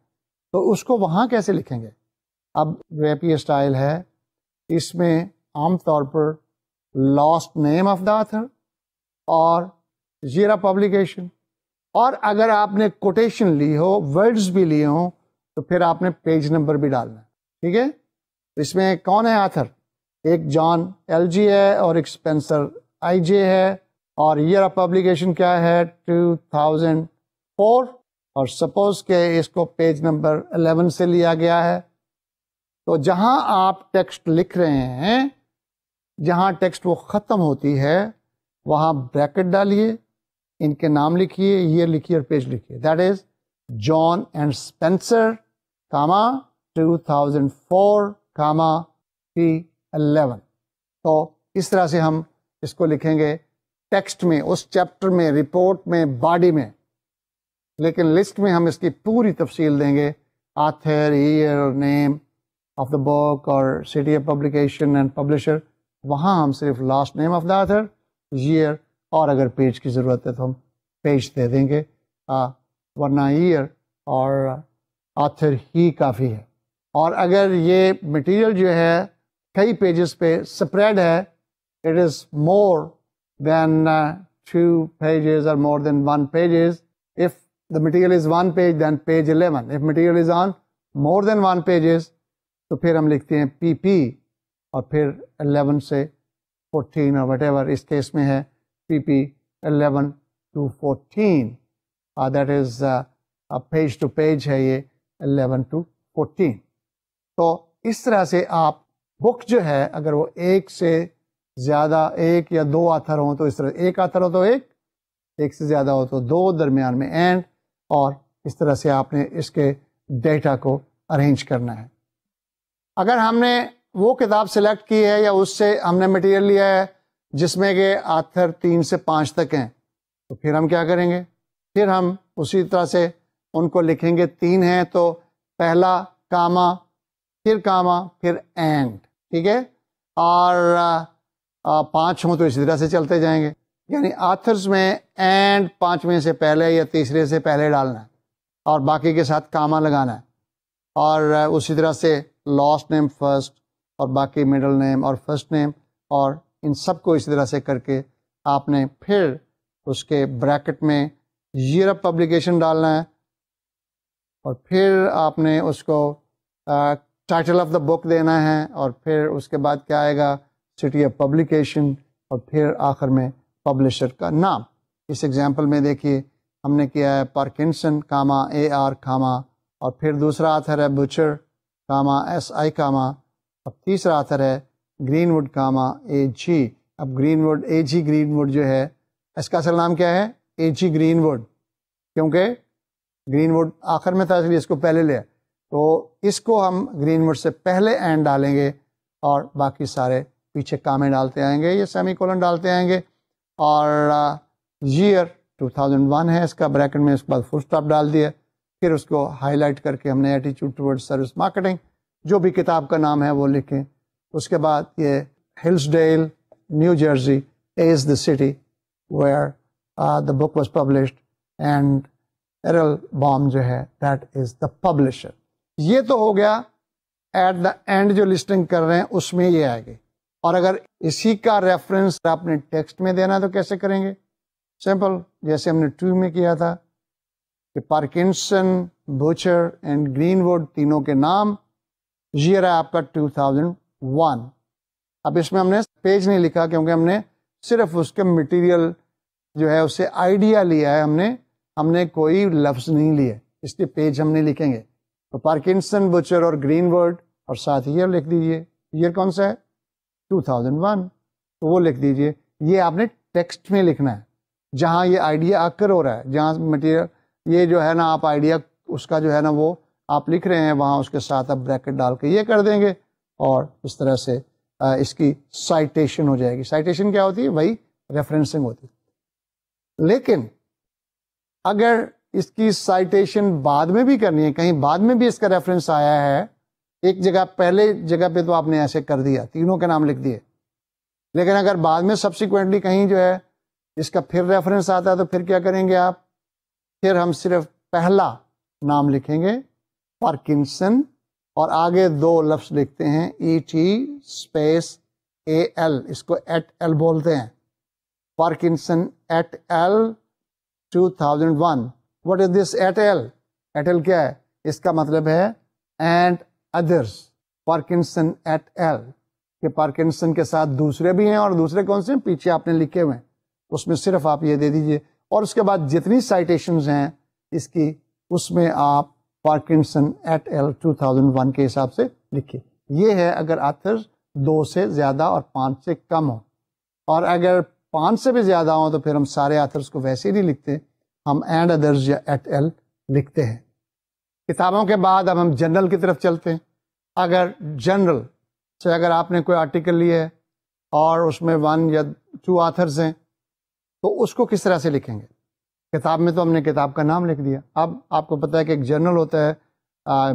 [SPEAKER 1] तो उसको वहाँ कैसे लिखेंगे अब रेपी स्टाइल है इसमें आम तौर पर last name of the author और जीरा पब्लिकेशन और अगर आपने कोटेशन ली हो वर्ड्स भी लिए हों तो फिर आपने पेज नंबर भी डालना ठीक है इसमें कौन है आथर एक जॉन एलजी है और एक स्पेंसर आईजे है और ईयर ऑफ पब्लिकेशन क्या है 2004 और सपोज के इसको पेज नंबर 11 से लिया गया है तो जहां आप टेक्स्ट लिख रहे हैं जहां टेक्स्ट वो ख़त्म होती है वहां ब्रैकेट डालिए इनके नाम लिखिए ईयर लिखिए और पेज लिखिए that is John and Spencer comma 2004 comma T11 तो इस तरह से हम इसको लिखेंगे टेक्स्ट में उस चैप्टर में रिपोर्ट में बॉडी में लेकिन लिस्ट में हम इसकी पूरी तफसील देंगे आथर ईयर और नेम ऑफ द बुक और city of publication and publisher वहाँ हम सिर्फ last name of the author year और अगर पेज की ज़रूरत है तो हम पेज दे देंगे आ, वरना ईयर और आथर ही काफ़ी है और अगर ये मटेरियल जो है कई पेजेस पे स्प्रेड है it is more than two pages और more than one pages if the material is one page then page eleven if material is on more than one pages तो फिर हम लिखते हैं पी पी और फिर एलेवन से फोर्टीन और वट एवर इस केस में है P P eleven to fourteen that is page to page है ये एलेवन टू 14 तो इस तरह से आप बुक जो है अगर वो एक से ज़्यादा एक या दो आथर हो तो इस तरह एक आथर हो तो एक एक से ज़्यादा हो तो दो दरमियान में एंड और इस तरह से आपने इसके डेटा को अरेंज करना है अगर हमने वो किताब सेलेक्ट की है या उससे हमने मटेरियल लिया है जिसमें के आथर तीन से पाँच तक हैं तो फिर हम क्या करेंगे फिर हम उसी तरह से उनको लिखेंगे तीन हैं तो पहला कामा फिर कामा फिर एंड ठीक है और पांच पाँच हों तो इसी तरह से चलते जाएंगे यानी आथर्स में एंड पाँचवें से पहले या तीसरे से पहले डालना है और बाकी के साथ कामा लगाना है और उसी तरह से लास्ट नेम फर्स्ट और बाकी मिडल नेम और फर्स्ट नेम और इन सब को इसी तरह से करके आपने फिर उसके ब्रैकेट में यूरप पब्लिकेशन डालना है और फिर आपने उसको टाइटल ऑफ द बुक देना है और फिर उसके बाद क्या आएगा सिटी ऑफ पब्लिकेशन और फिर आखिर में पब्लिशर का नाम इस एग्जाम्पल में देखिए हमने किया है पार्किंसन कामा ए आर कामा और फिर दूसरा आथर है बुचर कामा एस आई कामा और तीसरा आथर है ग्रीनवुड कामा ए जी अब Greenwood A G Greenwood जो है इसका असल नाम क्या है ए जी ग्रीनवुड क्योंकि ग्रीनवुड आखिर में था इसलिए इसको पहले लिया तो इसको हम ग्रीनवुड से पहले एंड डालेंगे और बाकी सारे पीछे कामें डालते आएंगे ये सेमी कोलन डालते आएंगे और ईयर uh, 2001 है इसका ब्रैकेट में उसके बाद फुल स्टॉप डाल दिया फिर उसको हाईलाइट करके हमने एटीट्यूड टूवर्ड्स सर्विस मार्केटिंग जो भी किताब का नाम है वो लिखें उसके बाद ये Hillsdale New Jersey is the city where the book was publish and Erlbaum जो है दैट इज़ द पब्लिशर ये तो हो गया एट द एंड जो लिस्टिंग कर रहे हैं उसमें ये आएगी और अगर इसी का रेफरेंस आपने टेक्स्ट में देना तो कैसे करेंगे सिंपल जैसे हमने टू में किया था कि पार्किंसन बुचर एंड ग्रीनवुड तीनों के नाम ये रहा आपका टू थाउजेंड वन अब इसमें हमने पेज नहीं लिखा क्योंकि हमने सिर्फ उसके मटेरियल जो है उससे आइडिया लिया है हमने हमने कोई लफ्ज़ नहीं लिए इसके पेज हम नहीं लिखेंगे तो पार्किंसन बुचर और वर्ड और साथ ईयर लिख दीजिए ईयर कौन सा है 2001 तो वो लिख दीजिए ये आपने टेक्स्ट में लिखना है जहां ये आइडिया आकर हो रहा है जहाँ मटेरियल ये जो है ना आप आइडिया उसका जो है ना वो आप लिख रहे हैं वहां उसके साथ आप ब्रैकेट डाल के ये कर देंगे और इस तरह से इसकी साइटेशन हो जाएगी साइटेशन क्या होती है वही रेफरेंसिंग होती है लेकिन अगर इसकी साइटेशन बाद में भी करनी है कहीं बाद में भी इसका रेफरेंस आया है एक जगह पहले जगह पे तो आपने ऐसे कर दिया तीनों के नाम लिख दिए लेकिन अगर बाद में सब्सिक्वेंटली कहीं जो है इसका फिर रेफरेंस आता है तो फिर क्या करेंगे आप फिर हम सिर्फ पहला नाम लिखेंगे पार्किंसन और आगे दो लफ्स लिखते हैं E T space A L इसको एट एल बोलते हैं Parkinson et al 2001 what is this et al et al क्या है इसका मतलब है and others Parkinson et al कि पार्किसन के साथ दूसरे भी हैं और दूसरे कौन से हैं पीछे आपने लिखे हुए हैं उसमें सिर्फ आप ये दे दीजिए और उसके बाद जितनी साइटेशन हैं इसकी उसमें आप पार्किसन एट एल 2001 के हिसाब से लिखिए ये है अगर आथर दो से ज़्यादा और पाँच से कम हो और अगर पाँच से भी ज़्यादा हो तो फिर हम सारे आथर्स को वैसे ही नहीं लिखते हम एंड अदर्स या एट एल लिखते हैं किताबों के बाद अब हम जनरल की तरफ चलते हैं अगर जनरल से अगर आपने कोई आर्टिकल लिया है और उसमें वन या टू आथर्स हैं तो उसको किस तरह से लिखेंगे किताब में तो हमने किताब का नाम लिख दिया अब आपको पता है कि एक जर्नल होता है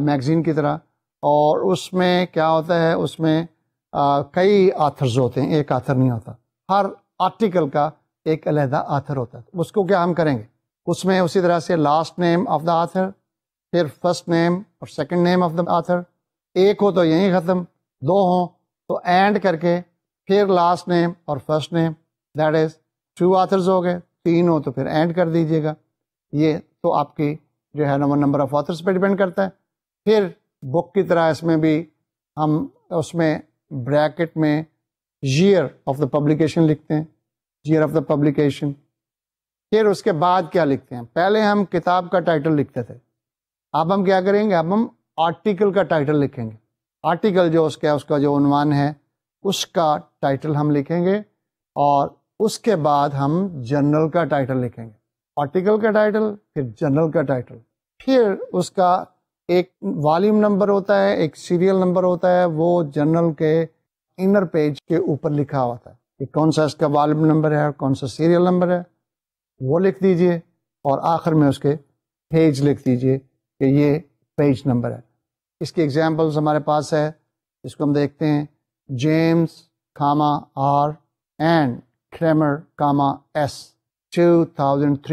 [SPEAKER 1] मैगज़ीन की तरह और उसमें क्या होता है उसमें कई आथर्स होते हैं एक आथर नहीं होता हर आर्टिकल का एक अलहदा आथर होता है उसको क्या हम करेंगे उसमें उसी तरह से last name of the author फिर फर्स्ट नेम और second name of the author एक हो तो यहीं ख़त्म दो हों तो एंड करके फिर लास्ट नेम और first name that is two authors हो गए तीन हो तो फिर एंड कर दीजिएगा ये तो आपकी जो है नंबर नंबर ऑफ ऑथर्स पे डिपेंड करता है फिर बुक की तरह इसमें भी हम उसमें ब्रैकेट में जियर ऑफ द पब्लिकेशन लिखते हैं जियर ऑफ द पब्लिकेशन फिर उसके बाद क्या लिखते हैं पहले हम किताब का टाइटल लिखते थे अब हम क्या करेंगे अब हम आर्टिकल का टाइटल लिखेंगे आर्टिकल जो उसका उसका जो उनवान है उसका टाइटल हम लिखेंगे और उसके बाद हम जनरल का टाइटल लिखेंगे आर्टिकल का टाइटल फिर जनरल का टाइटल फिर उसका एक वॉल्यूम नंबर होता है एक सीरियल नंबर होता है वो जनरल के इनर पेज के ऊपर लिखा होता है कि कौन सा इसका वॉल्यूम नंबर है और कौन सा सीरियल नंबर है वो लिख दीजिए और आखिर में उसके पेज लिख दीजिए कि ये पेज नंबर है इसकी एग्जाम्पल्स हमारे पास है इसको हम देखते हैं James comma R and Kramer comma S 2003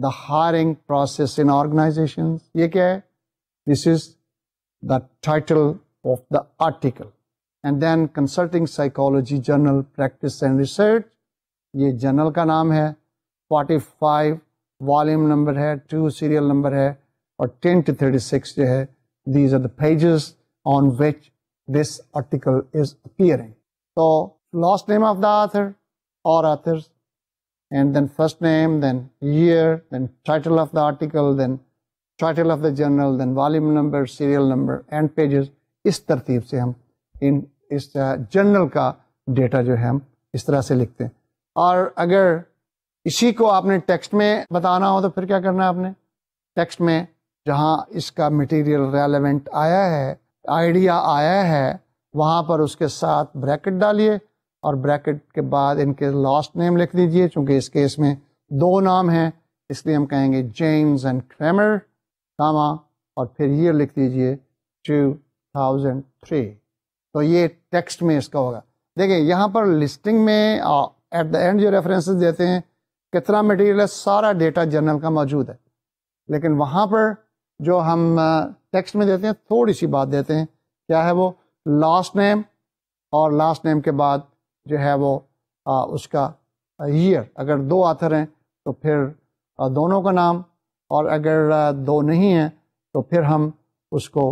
[SPEAKER 1] the hiring process in organization ये क्या है this is the title of the article and then consulting psychology journal practice and research ये जर्नल का नाम है 45 वॉल्यूम नंबर है टू सीरियल नंबर है और 10 टू 36 जो है these are the on which this article is appearing तो last name of the author और authors and then first name, then year, then title of the article, then title of the journal, then volume number, serial number, and pages. इस तरतीब से हम इन इस journal uh, का data जो है हम इस तरह से लिखते हैं और अगर इसी को आपने टेक्स्ट में बताना हो तो फिर क्या करना है आपने टेक्स्ट में जहाँ इसका मटेरियल रेलेवेंट आया है आइडिया आया है वहाँ पर उसके साथ ब्रैकेट डालिए और ब्रैकेट के बाद इनके लास्ट नेम लिख दीजिए चूंकि इस केस में दो नाम हैं इसलिए हम कहेंगे जेम्स एंड क्रेमर कामा और फिर ये लिख दीजिए टू थाउजेंड थ्री तो ये टेक्स्ट में इसका होगा देखिए यहाँ पर लिस्टिंग में एट द एंड जो रेफरेंसेस देते हैं कितना मटेरियल है सारा डेटा जर्नल का मौजूद है लेकिन वहाँ पर जो हम टेक्स्ट में देते हैं थोड़ी सी बात देते हैं क्या है वो लास्ट नेम और लास्ट नेम के बाद जो है वो आ, उसका ईयर अगर दो आथर हैं तो फिर आ, दोनों का नाम और अगर आ, दो नहीं हैं तो फिर हम उसको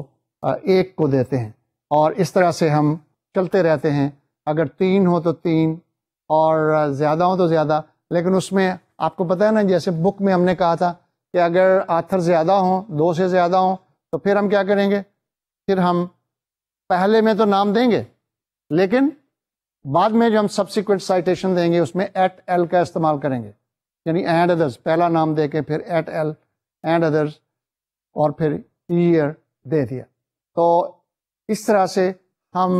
[SPEAKER 1] आ, एक को देते हैं और इस तरह से हम चलते रहते हैं अगर तीन हो तो तीन और ज़्यादा हो तो ज़्यादा लेकिन उसमें आपको पता है ना जैसे बुक में हमने कहा था कि अगर आथर ज़्यादा हों दो से ज़्यादा हों तो फिर हम क्या करेंगे फिर हम पहले में तो नाम देंगे लेकिन बाद में जो हम सब्सिक्वेंट साइटेशन देंगे उसमें एट एल का इस्तेमाल करेंगे यानी एंड अदर्स पहला नाम दे के फिर एट एल एंड अदर्स और फिर ईयर e दे दिया तो इस तरह से हम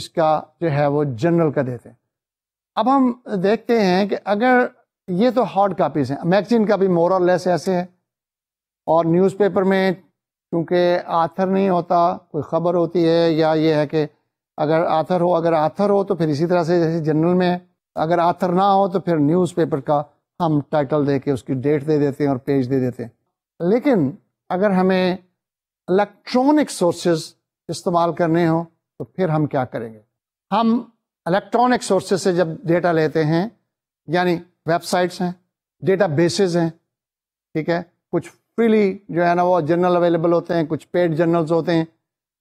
[SPEAKER 1] इसका जो है वो जनरल का देते हैं अब हम देखते हैं कि अगर ये तो हार्ड कापीज़ हैं मैगजीन का भी मोरल लेस ऐसे है और न्यूज़पेपर में क्योंकि आथर नहीं होता कोई ख़बर होती है या ये है कि अगर आथर हो अगर आथर हो तो फिर इसी तरह से जैसे जनरल में अगर आथर ना हो तो फिर न्यूज़पेपर का हम टाइटल दे के उसकी डेट दे देते हैं और पेज दे देते हैं लेकिन अगर हमें इलेक्ट्रॉनिक सोर्सेज इस्तेमाल करने हों तो फिर हम क्या करेंगे हम इलेक्ट्रॉनिक सोर्सेज से जब डेटा लेते हैं यानी वेबसाइट्स हैं डेटा बेसेज हैं ठीक है कुछ फ्रीली जो है ना वो जर्नल अवेलेबल होते हैं कुछ पेड जर्नल्स होते हैं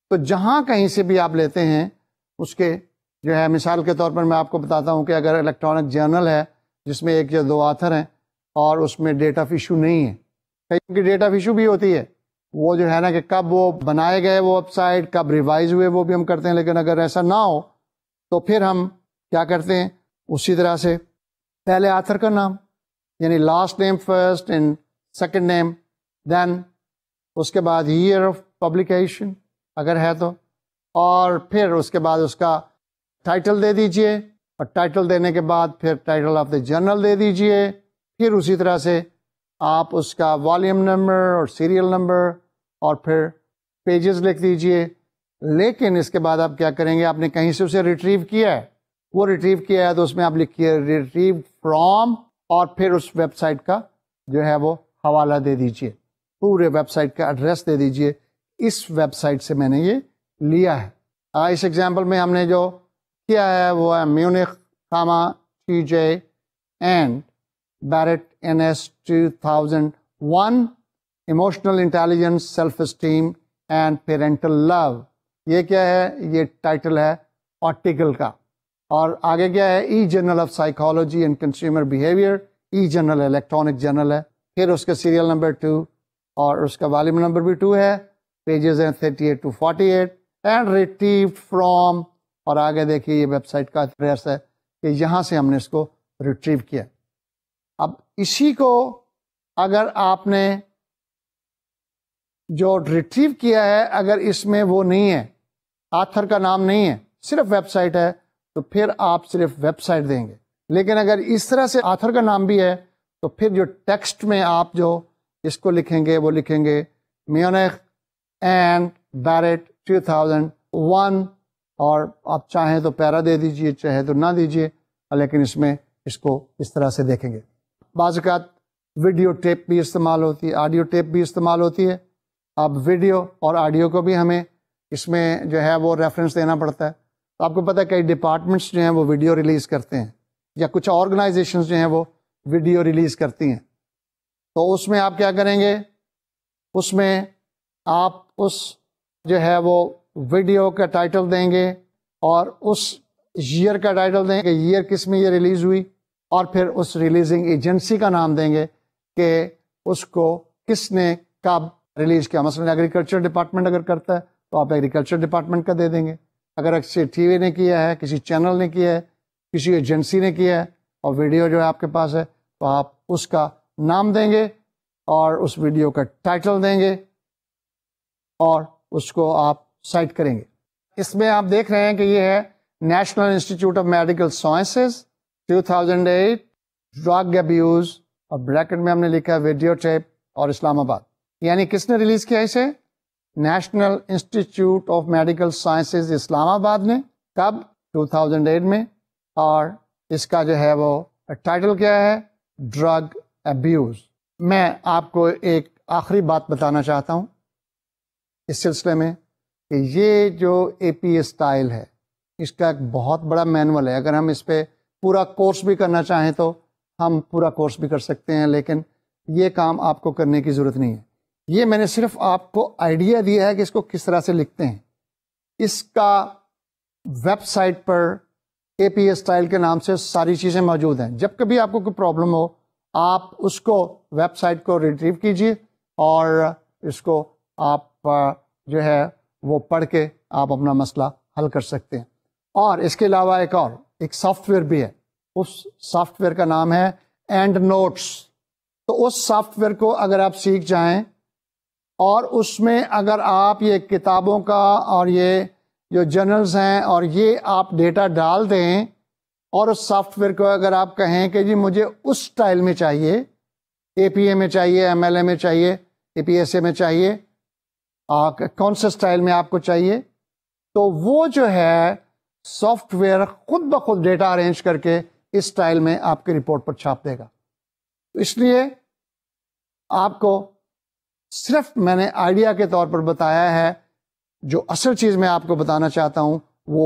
[SPEAKER 1] तो जहाँ कहीं से भी आप लेते हैं उसके जो है मिसाल के तौर पर मैं आपको बताता हूँ कि अगर इलेक्ट्रॉनिक जर्नल है जिसमें एक या दो आथर हैं और उसमें डेट ऑफ इशू नहीं है कहीं की डेट ऑफ इशू भी होती है वो जो है ना कि कब वो बनाए गए वो वेबसाइट कब रिवाइज हुए वो भी हम करते हैं लेकिन अगर ऐसा ना हो तो फिर हम क्या करते हैं उसी तरह से पहले आथर का नाम यानी last name first and second name then उसके बाद ईयर ऑफ पब्लिकेशन अगर है तो और फिर उसके बाद उसका टाइटल दे दीजिए और टाइटल देने के बाद फिर टाइटल ऑफ द जर्नल दे दीजिए फिर उसी तरह से आप उसका वॉल्यूम नंबर और सीरियल नंबर और फिर पेजेस लिख दीजिए लेकिन इसके बाद आप क्या करेंगे आपने कहीं से उसे रिट्रीव किया है वो रिट्रीव किया है तो उसमें आप लिखिए रिट्रीव फ्रॉम और फिर उस वेबसाइट का जो है वो हवाला दे दीजिए पूरे वेबसाइट का एड्रेस दे दीजिए इस वेबसाइट से मैंने ये लिया है आ, इस एग्जाम्पल में हमने जो किया है वो है Munich comma T J and Barrett N S two thousand one emotional intelligence self esteem and parental love ये क्या है ये टाइटल है आर्टिकल का और आगे क्या है E journal of psychology and consumer behaviour E journal electronic journal है फिर उसका सीरियल नंबर टू और उसका वॉल्यूम नंबर भी टू है पेजेस हैं thirty eight to forty eight and retrieved from और आगे देखिए ये वेबसाइट का एड्रेस है कि यहाँ से हमने इसको रिट्रीव किया अब इसी को अगर आपने जो रिट्रीव किया है अगर इसमें वो नहीं है आथर का नाम नहीं है सिर्फ वेबसाइट है तो फिर आप सिर्फ वेबसाइट देंगे लेकिन अगर इस तरह से आथर का नाम भी है तो फिर जो टेक्स्ट में आप जो इसको लिखेंगे वो लिखेंगे म्यूनिख एंड बैरेट 2001 और आप चाहें तो पैरा दे दीजिए चाहे तो ना दीजिए लेकिन इसमें इसको इस तरह से देखेंगे बाज़ात वीडियो टेप भी इस्तेमाल होती है ऑडियो टेप भी इस्तेमाल होती है अब वीडियो और ऑडियो को भी हमें इसमें जो है वो रेफरेंस देना पड़ता है तो आपको पता है कई डिपार्टमेंट्स जो हैं वो वीडियो रिलीज़ करते हैं या कुछ ऑर्गेनाइजेशन जो हैं वो वीडियो रिलीज़ करती हैं तो उसमें आप क्या करेंगे उसमें आप उस जो है वो वीडियो का टाइटल देंगे और उस ईयर का टाइटल देंगे कि ईयर किस में ये रिलीज़ हुई और फिर उस रिलीजिंग एजेंसी का नाम देंगे कि उसको किसने कब रिलीज़ किया मसलन एग्रीकल्चर डिपार्टमेंट अगर करता है तो आप एग्रीकल्चर डिपार्टमेंट का दे देंगे अगर अक्सर टी ने किया है किसी चैनल ने किया है किसी एजेंसी ने किया है और वीडियो जो है आपके पास है तो आप उसका नाम देंगे और उस वीडियो का टाइटल देंगे और उसको आप साइट करेंगे इसमें आप देख रहे हैं कि ये है national institute of medical sciences 2008 drug abuse और ब्रैकेट में हमने लिखा वीडियो टेप और इस्लामाबाद यानी किसने रिलीज किया इसे national institute of medical sciences Islamabad ने कब 2008 में और इसका जो है वो टाइटल क्या है ड्रग एब्यूज़ मैं आपको एक आखिरी बात बताना चाहता हूँ इस सिलसिले में कि ये जो ए पी स्टाइल है इसका एक बहुत बड़ा मैनुअल है अगर हम इस पर पूरा कोर्स भी करना चाहें तो हम पूरा कोर्स भी कर सकते हैं लेकिन ये काम आपको करने की ज़रूरत नहीं है ये मैंने सिर्फ आपको आइडिया दिया है कि इसको किस तरह से लिखते हैं इसका वेबसाइट पर ए पी स्टाइल के नाम से सारी चीज़ें मौजूद हैं जब कभी आपको कोई प्रॉब्लम हो आप उसको वेबसाइट को रिट्रीव कीजिए और इसको आप जो है वो पढ़ के आप अपना मसला हल कर सकते हैं और इसके अलावा एक और एक सॉफ्टवेयर भी है उस सॉफ्टवेयर का नाम है एंड नोट्स तो उस सॉफ्टवेयर को अगर आप सीख जाएं और उसमें अगर आप ये किताबों का और ये जो जर्नल्स हैं और ये आप डेटा डाल दें और उस सॉफ्टवेयर को अगर आप कहें कि जी मुझे उस स्टाइल में चाहिए ए पी ए में चाहिए एम एल ए में चाहिए ए पी एस ए में चाहिए आ, कौन से स्टाइल में आपको चाहिए तो वो जो है सॉफ्टवेयर खुद ब खुद डेटा अरेंज करके इस स्टाइल में आपकी रिपोर्ट पर छाप देगा तो इसलिए आपको सिर्फ मैंने आइडिया के तौर पर बताया है जो असल चीज़ मैं आपको बताना चाहता हूँ वो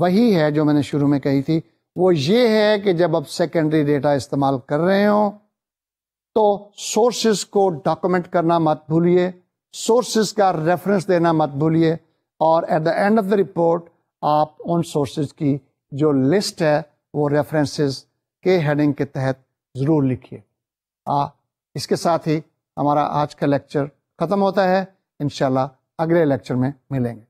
[SPEAKER 1] वही है जो मैंने शुरू में कही थी वो ये है कि जब आप सेकेंडरी डेटा इस्तेमाल कर रहे हो तो सोर्सेज को डॉक्यूमेंट करना मत भूलिए सोर्सेज का रेफरेंस देना मत भूलिए और at the end of the report आप उन सोर्सेज की जो लिस्ट है वो रेफरेंसेस के हेडिंग के तहत ज़रूर लिखिए इसके साथ ही हमारा आज का लेक्चर ख़त्म होता है इन अगले लेक्चर में मिलेंगे